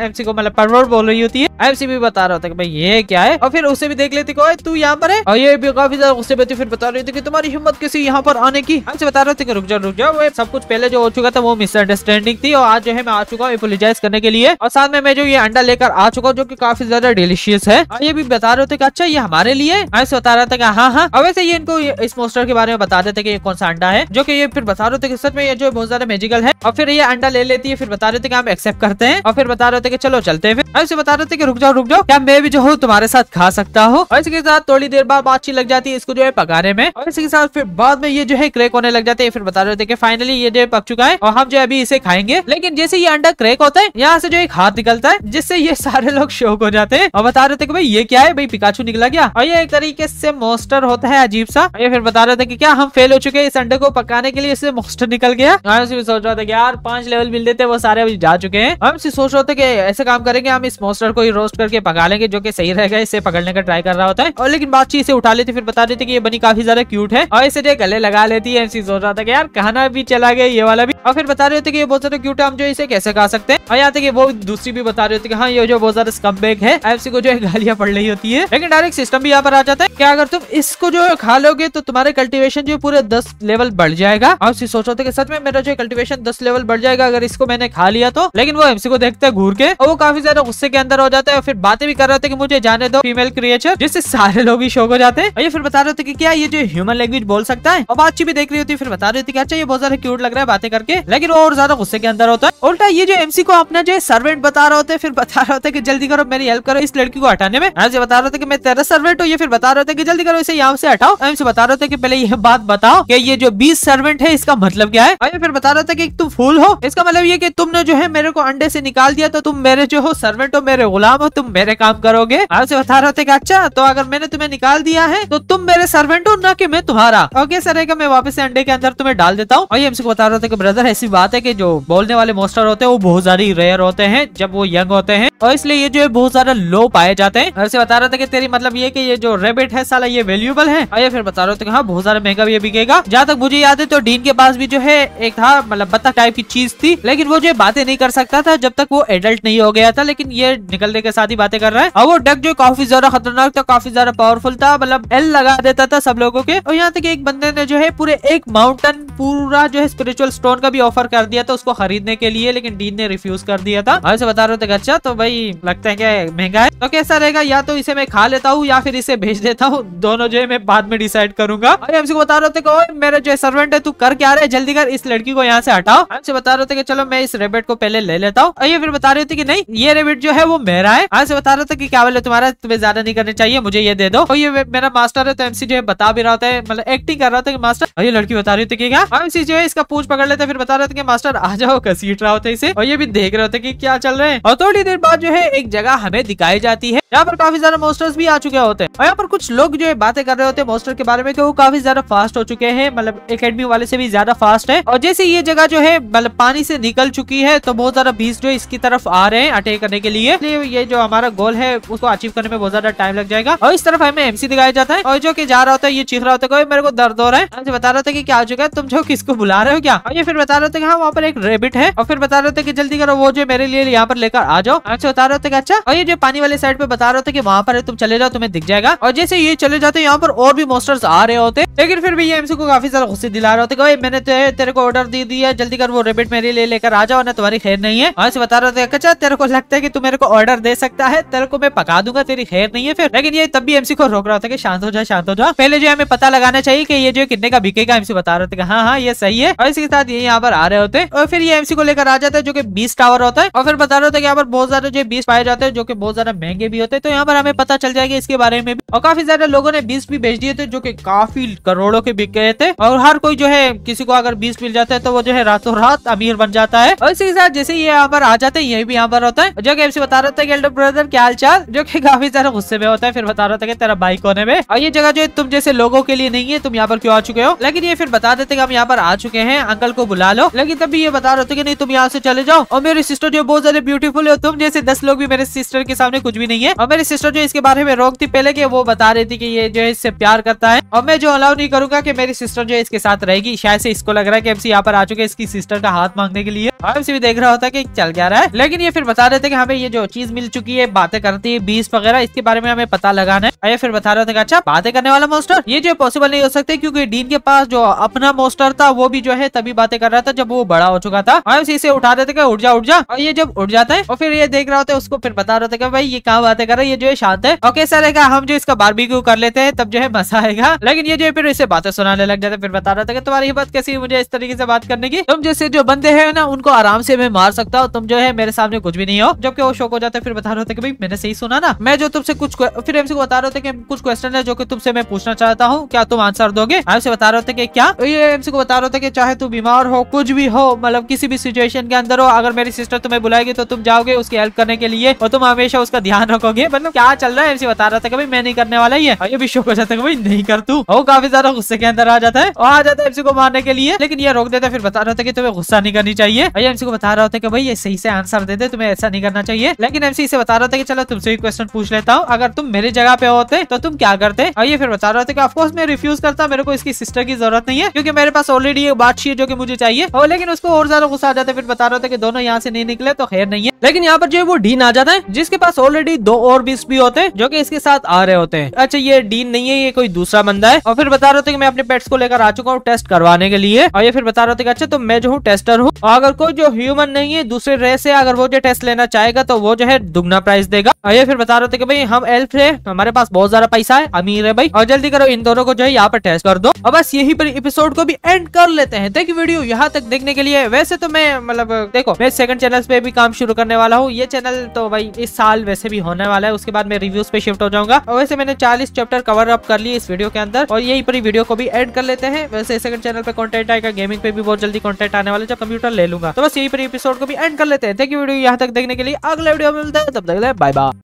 एमसी को मतलब परवर बोल रही होती है एमसी भी बता रहा था कि भाई ये क्या है और फिर उसे भी देख लेती को तू यहाँ पर है और ये भी काफी ज्यादा गुस्से में फिर बता रही थी कि तुम्हारी हिम्मत किसी यहाँ पर आने की हमसे बता रहे थे कि रुक जाओ रुक जाओ सब कुछ पहले जो हो चुका था वो मिसअंडरस्टैंडिंग थी और आज जो है मैं आ चुका हूँ अपोलोजाइज करने के लिए और साथ में मैं जो ये अंडा लेकर आ चुका हूँ जो की काफी ज्यादा डिलीशियस है और ये भी बता रहे थे कि अच्छा ये हमारे लिए ऐसे बता रहा था कि हाँ हाँ और वैसे ये इनको इस मोस्टर के बारे में बता देते कि ये कौन सा अंडा है जो कि ये फिर बता रहे थे कि सच में ये जो बहुत ज्यादा मेजिकल है और फिर ये अंडा ले लेती है फिर बता रहे थे कि हम एक्सेप्ट करते हैं और फिर बता रहे थे कि चलो चलते हैं फिर और इसे बता रहे थे कि रुक जाओ रुक जाओ क्या मैं भी जो हूँ तुम्हारे साथ खा सकता हूँ और इसके साथ थोड़ी देर बाद बातचीत लग जाती है इसको जो है पकाने में और इसके साथ फिर बाद में ये जो है क्रेक होने लग जाते हैं फिर बता रहे थे कि फाइनली ये जो पक चुका है और हम जो अभी इसे खाएंगे लेकिन जैसे ये अंडा क्रेक होता है यहाँ से जो एक हाथ निकलता है जिससे ये सारे लोग शौक हो जाते हैं और बता रहे थे कि भाई ये क्या है भाई पिकाचू निकला गया और ये एक तरीके से मोस्टर होता है अजीब सा ये फिर बता रहे थे कि क्या हम फेल हो चुके हैं इस अंडे को पकाने के लिए इससे मोस्टर निकल गया सोच रहा था यार पांच लेवल मिल देते वो सारे अभी जा चुके हैं हम सोच रहे थे कि ऐसे काम करेंगे हम इस मोस्टर को ही रोस्ट करके पका लेंगे जो कि सही रहेगा इसे पकड़ने का ट्राई कर रहा होता है और लेकिन बादशाह इसे उठा लेती फिर बता देते कि ये बनी काफी ज्यादा क्यूट है और इसे गले लगा लेती है एमसी सोच रहा था कि यार कहना भी चला गया ये वाला भी और फिर बता रहे थे कि ये बहुत ज्यादा क्यूट है हम जो इसे कैसे खा सकते हैं और यहाँ तक वो दूसरी भी बता रहे होती है हाँ ये जो बहुत ज्यादा स्कम्बेक है एमसी को जो है गालियां पड़ रही होती है लेकिन डायरेक्ट सिस्टम भी यहाँ पर आ जाता है क्या अगर तुम इसको जो खा लोगे तो तुम्हारे कल्टिवेशन जो पूरे दस लेवल बढ़ जाएगा और सोच रहे थे सच में मेरा जो कल्टिवेशन दस लेवल बढ़ जाएगा अगर इसको मैंने खा लिया तो लेकिन वो एमसी को देखते घूर के और वो काफी ज्यादा गुस्से के अंदर हो जाता है फिर बातें भी कर रहे थे की मुझे जाने दो फीमेल क्रिएचर जिससे सारे लोग ही शोक हो जाते हैं ये फिर बता रहे थे की क्या ये जो ह्यूमन लैंग्वेज बोल सकता है और बातचीत भी देख रही होती फिर बता रही थी है अच्छा ये बहुत ज्यादा क्यूट लग रहा है बातें करके लेकिन वो और ज्यादा गुस्से के अंदर होता है उल्टा ये जो एमसी को अपना जो सर्वेंट बता रहे होते फिर बता रहे होते की जल्दी करो मेरी हेल्प करो इस लड़की को हटाने में ऐसे बता रहे थे की मैं तेरा सर्वेंट हूँ ये फिर बता रहे थे की जल्दी करो इसे यहाँ से हटाओ एमसी बता रहे थे की पहले ये बात बताओ की ये जो बीस सर्वेंट है इसका मतलब क्या है और ये फिर बता रहे थे की तुम फूल हो इसका मतलब ये कि तुमने जो है मेरे को अंडे से निकाल दिया तो तुम मेरे जो हो सर्वेंट हो मेरे गुलाम हो तुम मेरे काम करोगे आपसे बता रहे थे अच्छा तो अगर मैंने तुम्हें निकाल दिया है तो तुम मेरे सर्वेंट हो ना कि मैं तुम्हारा ओके सर है मैं वापस से अंडे के अंदर तुम्हें डाल देता हूँ और ये हमसे बता रहे थे ब्रदर ऐसी बात है की जो बोलने वाले मोस्टर होते हैं वो बहुत सारी रेयर होते हैं जब वो यंग होते हैं और इसलिए ये जो है बहुत सारा लो पाए जाते हैं ऐसे बता रहे थे कि तेरी मतलब ये कि ये जो रेबिट है साला ये वेल्यूबल है और ये फिर बता रहे थे हाँ बहुत सारा महंगा भी बिकेगा जहाँ तक मुझे याद है तो डीन के पास भी जो है एक था मतलब बत्ता टाइप की चीज थी लेकिन लेकिन वो जो बातें नहीं कर सकता था जब तक वो एडल्ट नहीं हो गया था लेकिन ये निकलने के साथ ही बातें कर रहा है और वो डक जो काफी ज्यादा खतरनाक था काफी ज्यादा पावरफुल था मतलब एल लगा देता था सब लोगों के और यहाँ तक एक बंदे ने जो है पूरे एक माउंटेन पूरा जो है स्पिरिचुअल स्टोन का भी ऑफर कर दिया था उसको खरीदने के लिए लेकिन डीन ने रिफ्यूज कर दिया था और बता रहे थे तो अच्छा तो भाई लगता है क्या महंगा है तो कैसा रहेगा या तो इसे मैं खा लेता हूँ या फिर इसे भेज देता हूँ दोनों जो है मैं बाद में डिसाइड करूंगा बता रहे थे तो मेरे जो सर्वेंट है तू कर क्या रहे जल्दी कर इस लड़की को यहाँ से हटाओ बता रहे थे तो चलो मैं मैं इस रेबेट को पहले ले लेता हूँ और ये फिर बता रही होती कि नहीं ये रेबेट जो है वो मेरा है आज से बता रहा था कि क्या बोले तुम्हारा तुम्हें ज्यादा नहीं करना चाहिए मुझे ये दे दो और ये मेरा मास्टर है तो एमसी जो है बता भी रहा होता है मतलब एक्टिंग कर रहा था है मास्टर और ये लड़की बता रही थी क्या एमसी जो है इसका पूछ पकड़ लेते फिर बता रहे थे मास्टर आ जाओ घसीट रहा होता है इसे और ये भी देख रहे होते की क्या चल रहे हैं और थोड़ी देर बाद जो है एक जगह हमें दिखाई जाती है यहाँ पर काफी ज्यादा मोस्टर्स भी आ चुके होते हैं और यहाँ पर कुछ लोग जो है बातें कर रहे होते हैं मोस्टर के बारे में कि वो काफी ज्यादा फास्ट हो चुके हैं मतलब एकेडमी वाले से भी ज्यादा फास्ट है और जैसे ये जगह जो है मतलब पानी से निकल निकल चुकी है तो बहुत ज्यादा बीस जो इसकी तरफ आ रहे हैं अटैक करने के लिए ये जो हमारा गोल है उसको अचीव करने में बहुत ज्यादा टाइम लग जाएगा और इस तरफ हमें एमसी दिखाया जाता है और जो की जा रहा होता है ये चीख रहा होता है मेरे को दर्द हो रहा है मुझे बता रहा था की क्या हो चुका है तुम जो किसको बुला रहे हो क्या और ये फिर बता रहे थे हाँ वहाँ पर एक रेबिट है और फिर बता रहे थे की जल्दी करो वो जो मेरे लिए यहाँ पर लेकर आ जाओ अच्छा बता रहे थे अच्छा और ये जो पानी वाले साइड पे बता रहे थे की वहाँ पर तुम चले जाओ तुम्हें दिख जाएगा और जैसे ये चले जाते यहाँ पर और भी मोस्टर्स आ रहे होते लेकिन फिर भी ये एमसी को काफी ज्यादा गुस्से दिला रहे होते मैंने तेरे को ऑर्डर दे दिया जल्दी कर वो रेबिट मेरे लिए लेकर राजा होना तुम्हारी खैर नहीं है और बता रहे थे अच्छा तेरे को लगता है की तू मेरे को ऑर्डर दे सकता है तेरे को मैं पका दूंगा तेरी खैर नहीं है फिर लेकिन ये तब भी एमसी को रोक रहा था की शांत हो जाए शांत हो जाओ पहले जो हमें पता लगाना चाहिए की ये जो कितने का बिकेगा एमसी बता रहे थे हाँ हाँ ये सही है और इसके साथ ये यहाँ पर आ रहे होते और फिर ये एमसी को लेकर आ जाता है जो की बीस टावर होता है और फिर बता रहे थे यहाँ पर बहुत ज्यादा जो बीस पाए जाते हैं जो की बहुत ज्यादा महंगे भी होते हैं तो यहाँ पर हमें पता चल जाएगा इसके बारे में भी और काफी ज्यादा लोगों ने बीस भी बेच दिए थे जो की काफी करोड़ों के बिक गए थे और हर कोई जो है किसी को अगर बीस मिल जाता है तो वो जो है रातों रात अमीर बन जाता है है और इसी के साथ जैसे ये यहाँ पर आ जाते हैं ये भी यहाँ पर होता है जो कि बता रहा था एल्डर ब्रदर क्या हाल जो कि काफी सारा गुस्से में होता है फिर बता रहा था कि तेरा बाइक होने में और ये जगह जो है तुम जैसे लोगों के लिए नहीं है तुम यहाँ पर क्यों आ चुके हो लेकिन ये फिर बता देते हम यहाँ पर आ चुके हैं अंकल को बुला लो लेकिन तभी ये बता रहे थे नहीं तुम यहाँ से चले जाओ और मेरी सिस्टर जो बहुत ज्यादा ब्यूटीफुल है तुम जैसे दस लोग भी मेरे सिस्टर के सामने कुछ भी नहीं है और मेरी सिस्टर जो इसके बारे में रोक थी पहले की वो बता रही थी की ये जो है इससे प्यार करता है और मैं जो अलाउ नहीं करूंगा की मेरी सिस्टर जो है इसके साथ रहेगी शायद से इसको लग रहा है की एमसी यहाँ पर आ चुके इसकी सिस्टर का हाथ मांगने के लिए उसे भी देख रहा होता कि चल क्या रहा है लेकिन ये फिर बता थे कि हमें ये जो चीज मिल चुकी है बातें करती है बीस वगैरह इसके बारे में हमें पता लगाना है ये फिर बता रहे थे अच्छा बातें करने वाला मोस्टर ये जो पॉसिबल नहीं हो सकते क्योंकि डीन के पास जो अपना मोस्टर था वो भी जो है तभी बातें कर रहा था जब वो बड़ा हो चुका था और इसे उठा देते थे उठ जा उठ जा और ये जब उठ जाते हैं और फिर ये देख रहा होता है उसको फिर बता रहे थे भाई ये कहाँ बातें कर रहे हैं ये जो है शांत है ओके सर हम जो इसका बारबेक्यू कर लेते हैं तब जो है मजा आएगा लेकिन ये जो है फिर इसे बातें सुनाने लग जाते फिर बता रहे थे तुम्हारी बात कैसी मुझे इस तरीके से बात करने की तुम जैसे जो बंदे है ना उनको को आराम से मैं मार सकता हूँ तुम जो है मेरे सामने कुछ भी नहीं हो जबकि वो शोक हो जाते फिर बता रहे होते भाई मैंने सही सुना ना मैं जो तुमसे कुछ फिर एम को बता रहे होते कुछ क्वेश्चन है जो की तुमसे मैं पूछना चाहता हूँ क्या तुम आंसर दोगे एमसी बता रहे होते क्या ये एमसी को बता रहे होते चाहे तुम बीमार हो कुछ भी हो मतलब किसी भी सिचुएशन के अंदर हो अगर मेरी सिस्टर तुम्हें बुलाएगी तो तुम जाओगे उसकी हेल्प करने के लिए और तुम हमेशा उसका ध्यान रखोगे मतलब क्या चल रहा है एमसी बता रहा था कि मैं नहीं करने वाला है ये भी शोक हो जाता है भाई नहीं कर तू वो काफी ज्यादा गुस्से के अंदर आ जाता है और आ जाता है एमसी को मारने के लिए लेकिन ये रोक देता है फिर बता रहा था कि तुम्हें गुस्सा नहीं करनी चाहिए भाई एमसी को बता रहा होता है कि भाई ये सही से आंसर दे दे तुम्हें ऐसा नहीं करना चाहिए लेकिन एमसी इसे बता रहा था कि चलो तुमसे भी क्वेश्चन पूछ लेता हूँ अगर तुम मेरी जगह पे होते तो तुम क्या करते और ये फिर बता रहा था कि ऑफकोर्स मैं रिफ्यूज करता मेरे को इसकी सिस्टर की जरूरत नहीं है क्योंकि मेरे पास ऑलरेडी एक बात है जो की मुझे चाहिए और लेकिन उसको और ज्यादा गुस्सा आ जाता है फिर बता रहा था कि दोनों यहाँ से नहीं निकले तो खैर नहीं है लेकिन यहाँ पर जो है वो डीन आ जाता है जिसके पास ऑलरेडी दो और बीस भी होते हैं जो की इसके साथ आ रहे होते हैं अच्छा ये डीन नहीं है ये कोई दूसरा बंदा है और फिर बता रहे थे कि मैं अपने पेट्स को लेकर आ चुका हूँ टेस्ट करवाने के लिए और ये फिर बता रहे थे कि अच्छा तो मैं जो हूँ टेस्टर हूँ अगर कोई जो ह्यूमन नहीं है दूसरे रेस है अगर वो जो टेस्ट लेना चाहेगा तो वो जो है दुगना प्राइस देगा ये फिर बता रहे थे कि भाई हम एल्फ है हमारे पास बहुत ज्यादा पैसा है अमीर है भाई और जल्दी करो इन दोनों को जो है यहाँ पर टेस्ट कर दो और बस यही पर एपिसोड को भी एंड कर लेते हैं देखिए वीडियो यहाँ तक देखने के लिए वैसे तो मैं मतलब देखो मैं सेकंड चैनल पे भी काम शुरू करने वाला हूँ ये चैनल तो भाई इस साल वैसे भी होने वाला है उसके बाद मैं रिव्यूज पे शिफ्ट हो जाऊंगा और वैसे मैंने चालीस चैप्टर कवर अप कर लिया इस वीडियो के अंदर और यही पर वीडियो को भी एड कर लेते हैं वैसे सेकंड चैनल पे कॉन्टेंट आएगा गेमिंग पे भी बहुत जल्दी कॉन्टेंट आने वाले जब कंप्यूटर ले लूंगा तो बस यही पर एपिसोड को भी एंड कर लेते हैं थैंक यू वीडियो यहाँ तक देखने के लिए अगले वीडियो मिलता है तब तक बाय बाय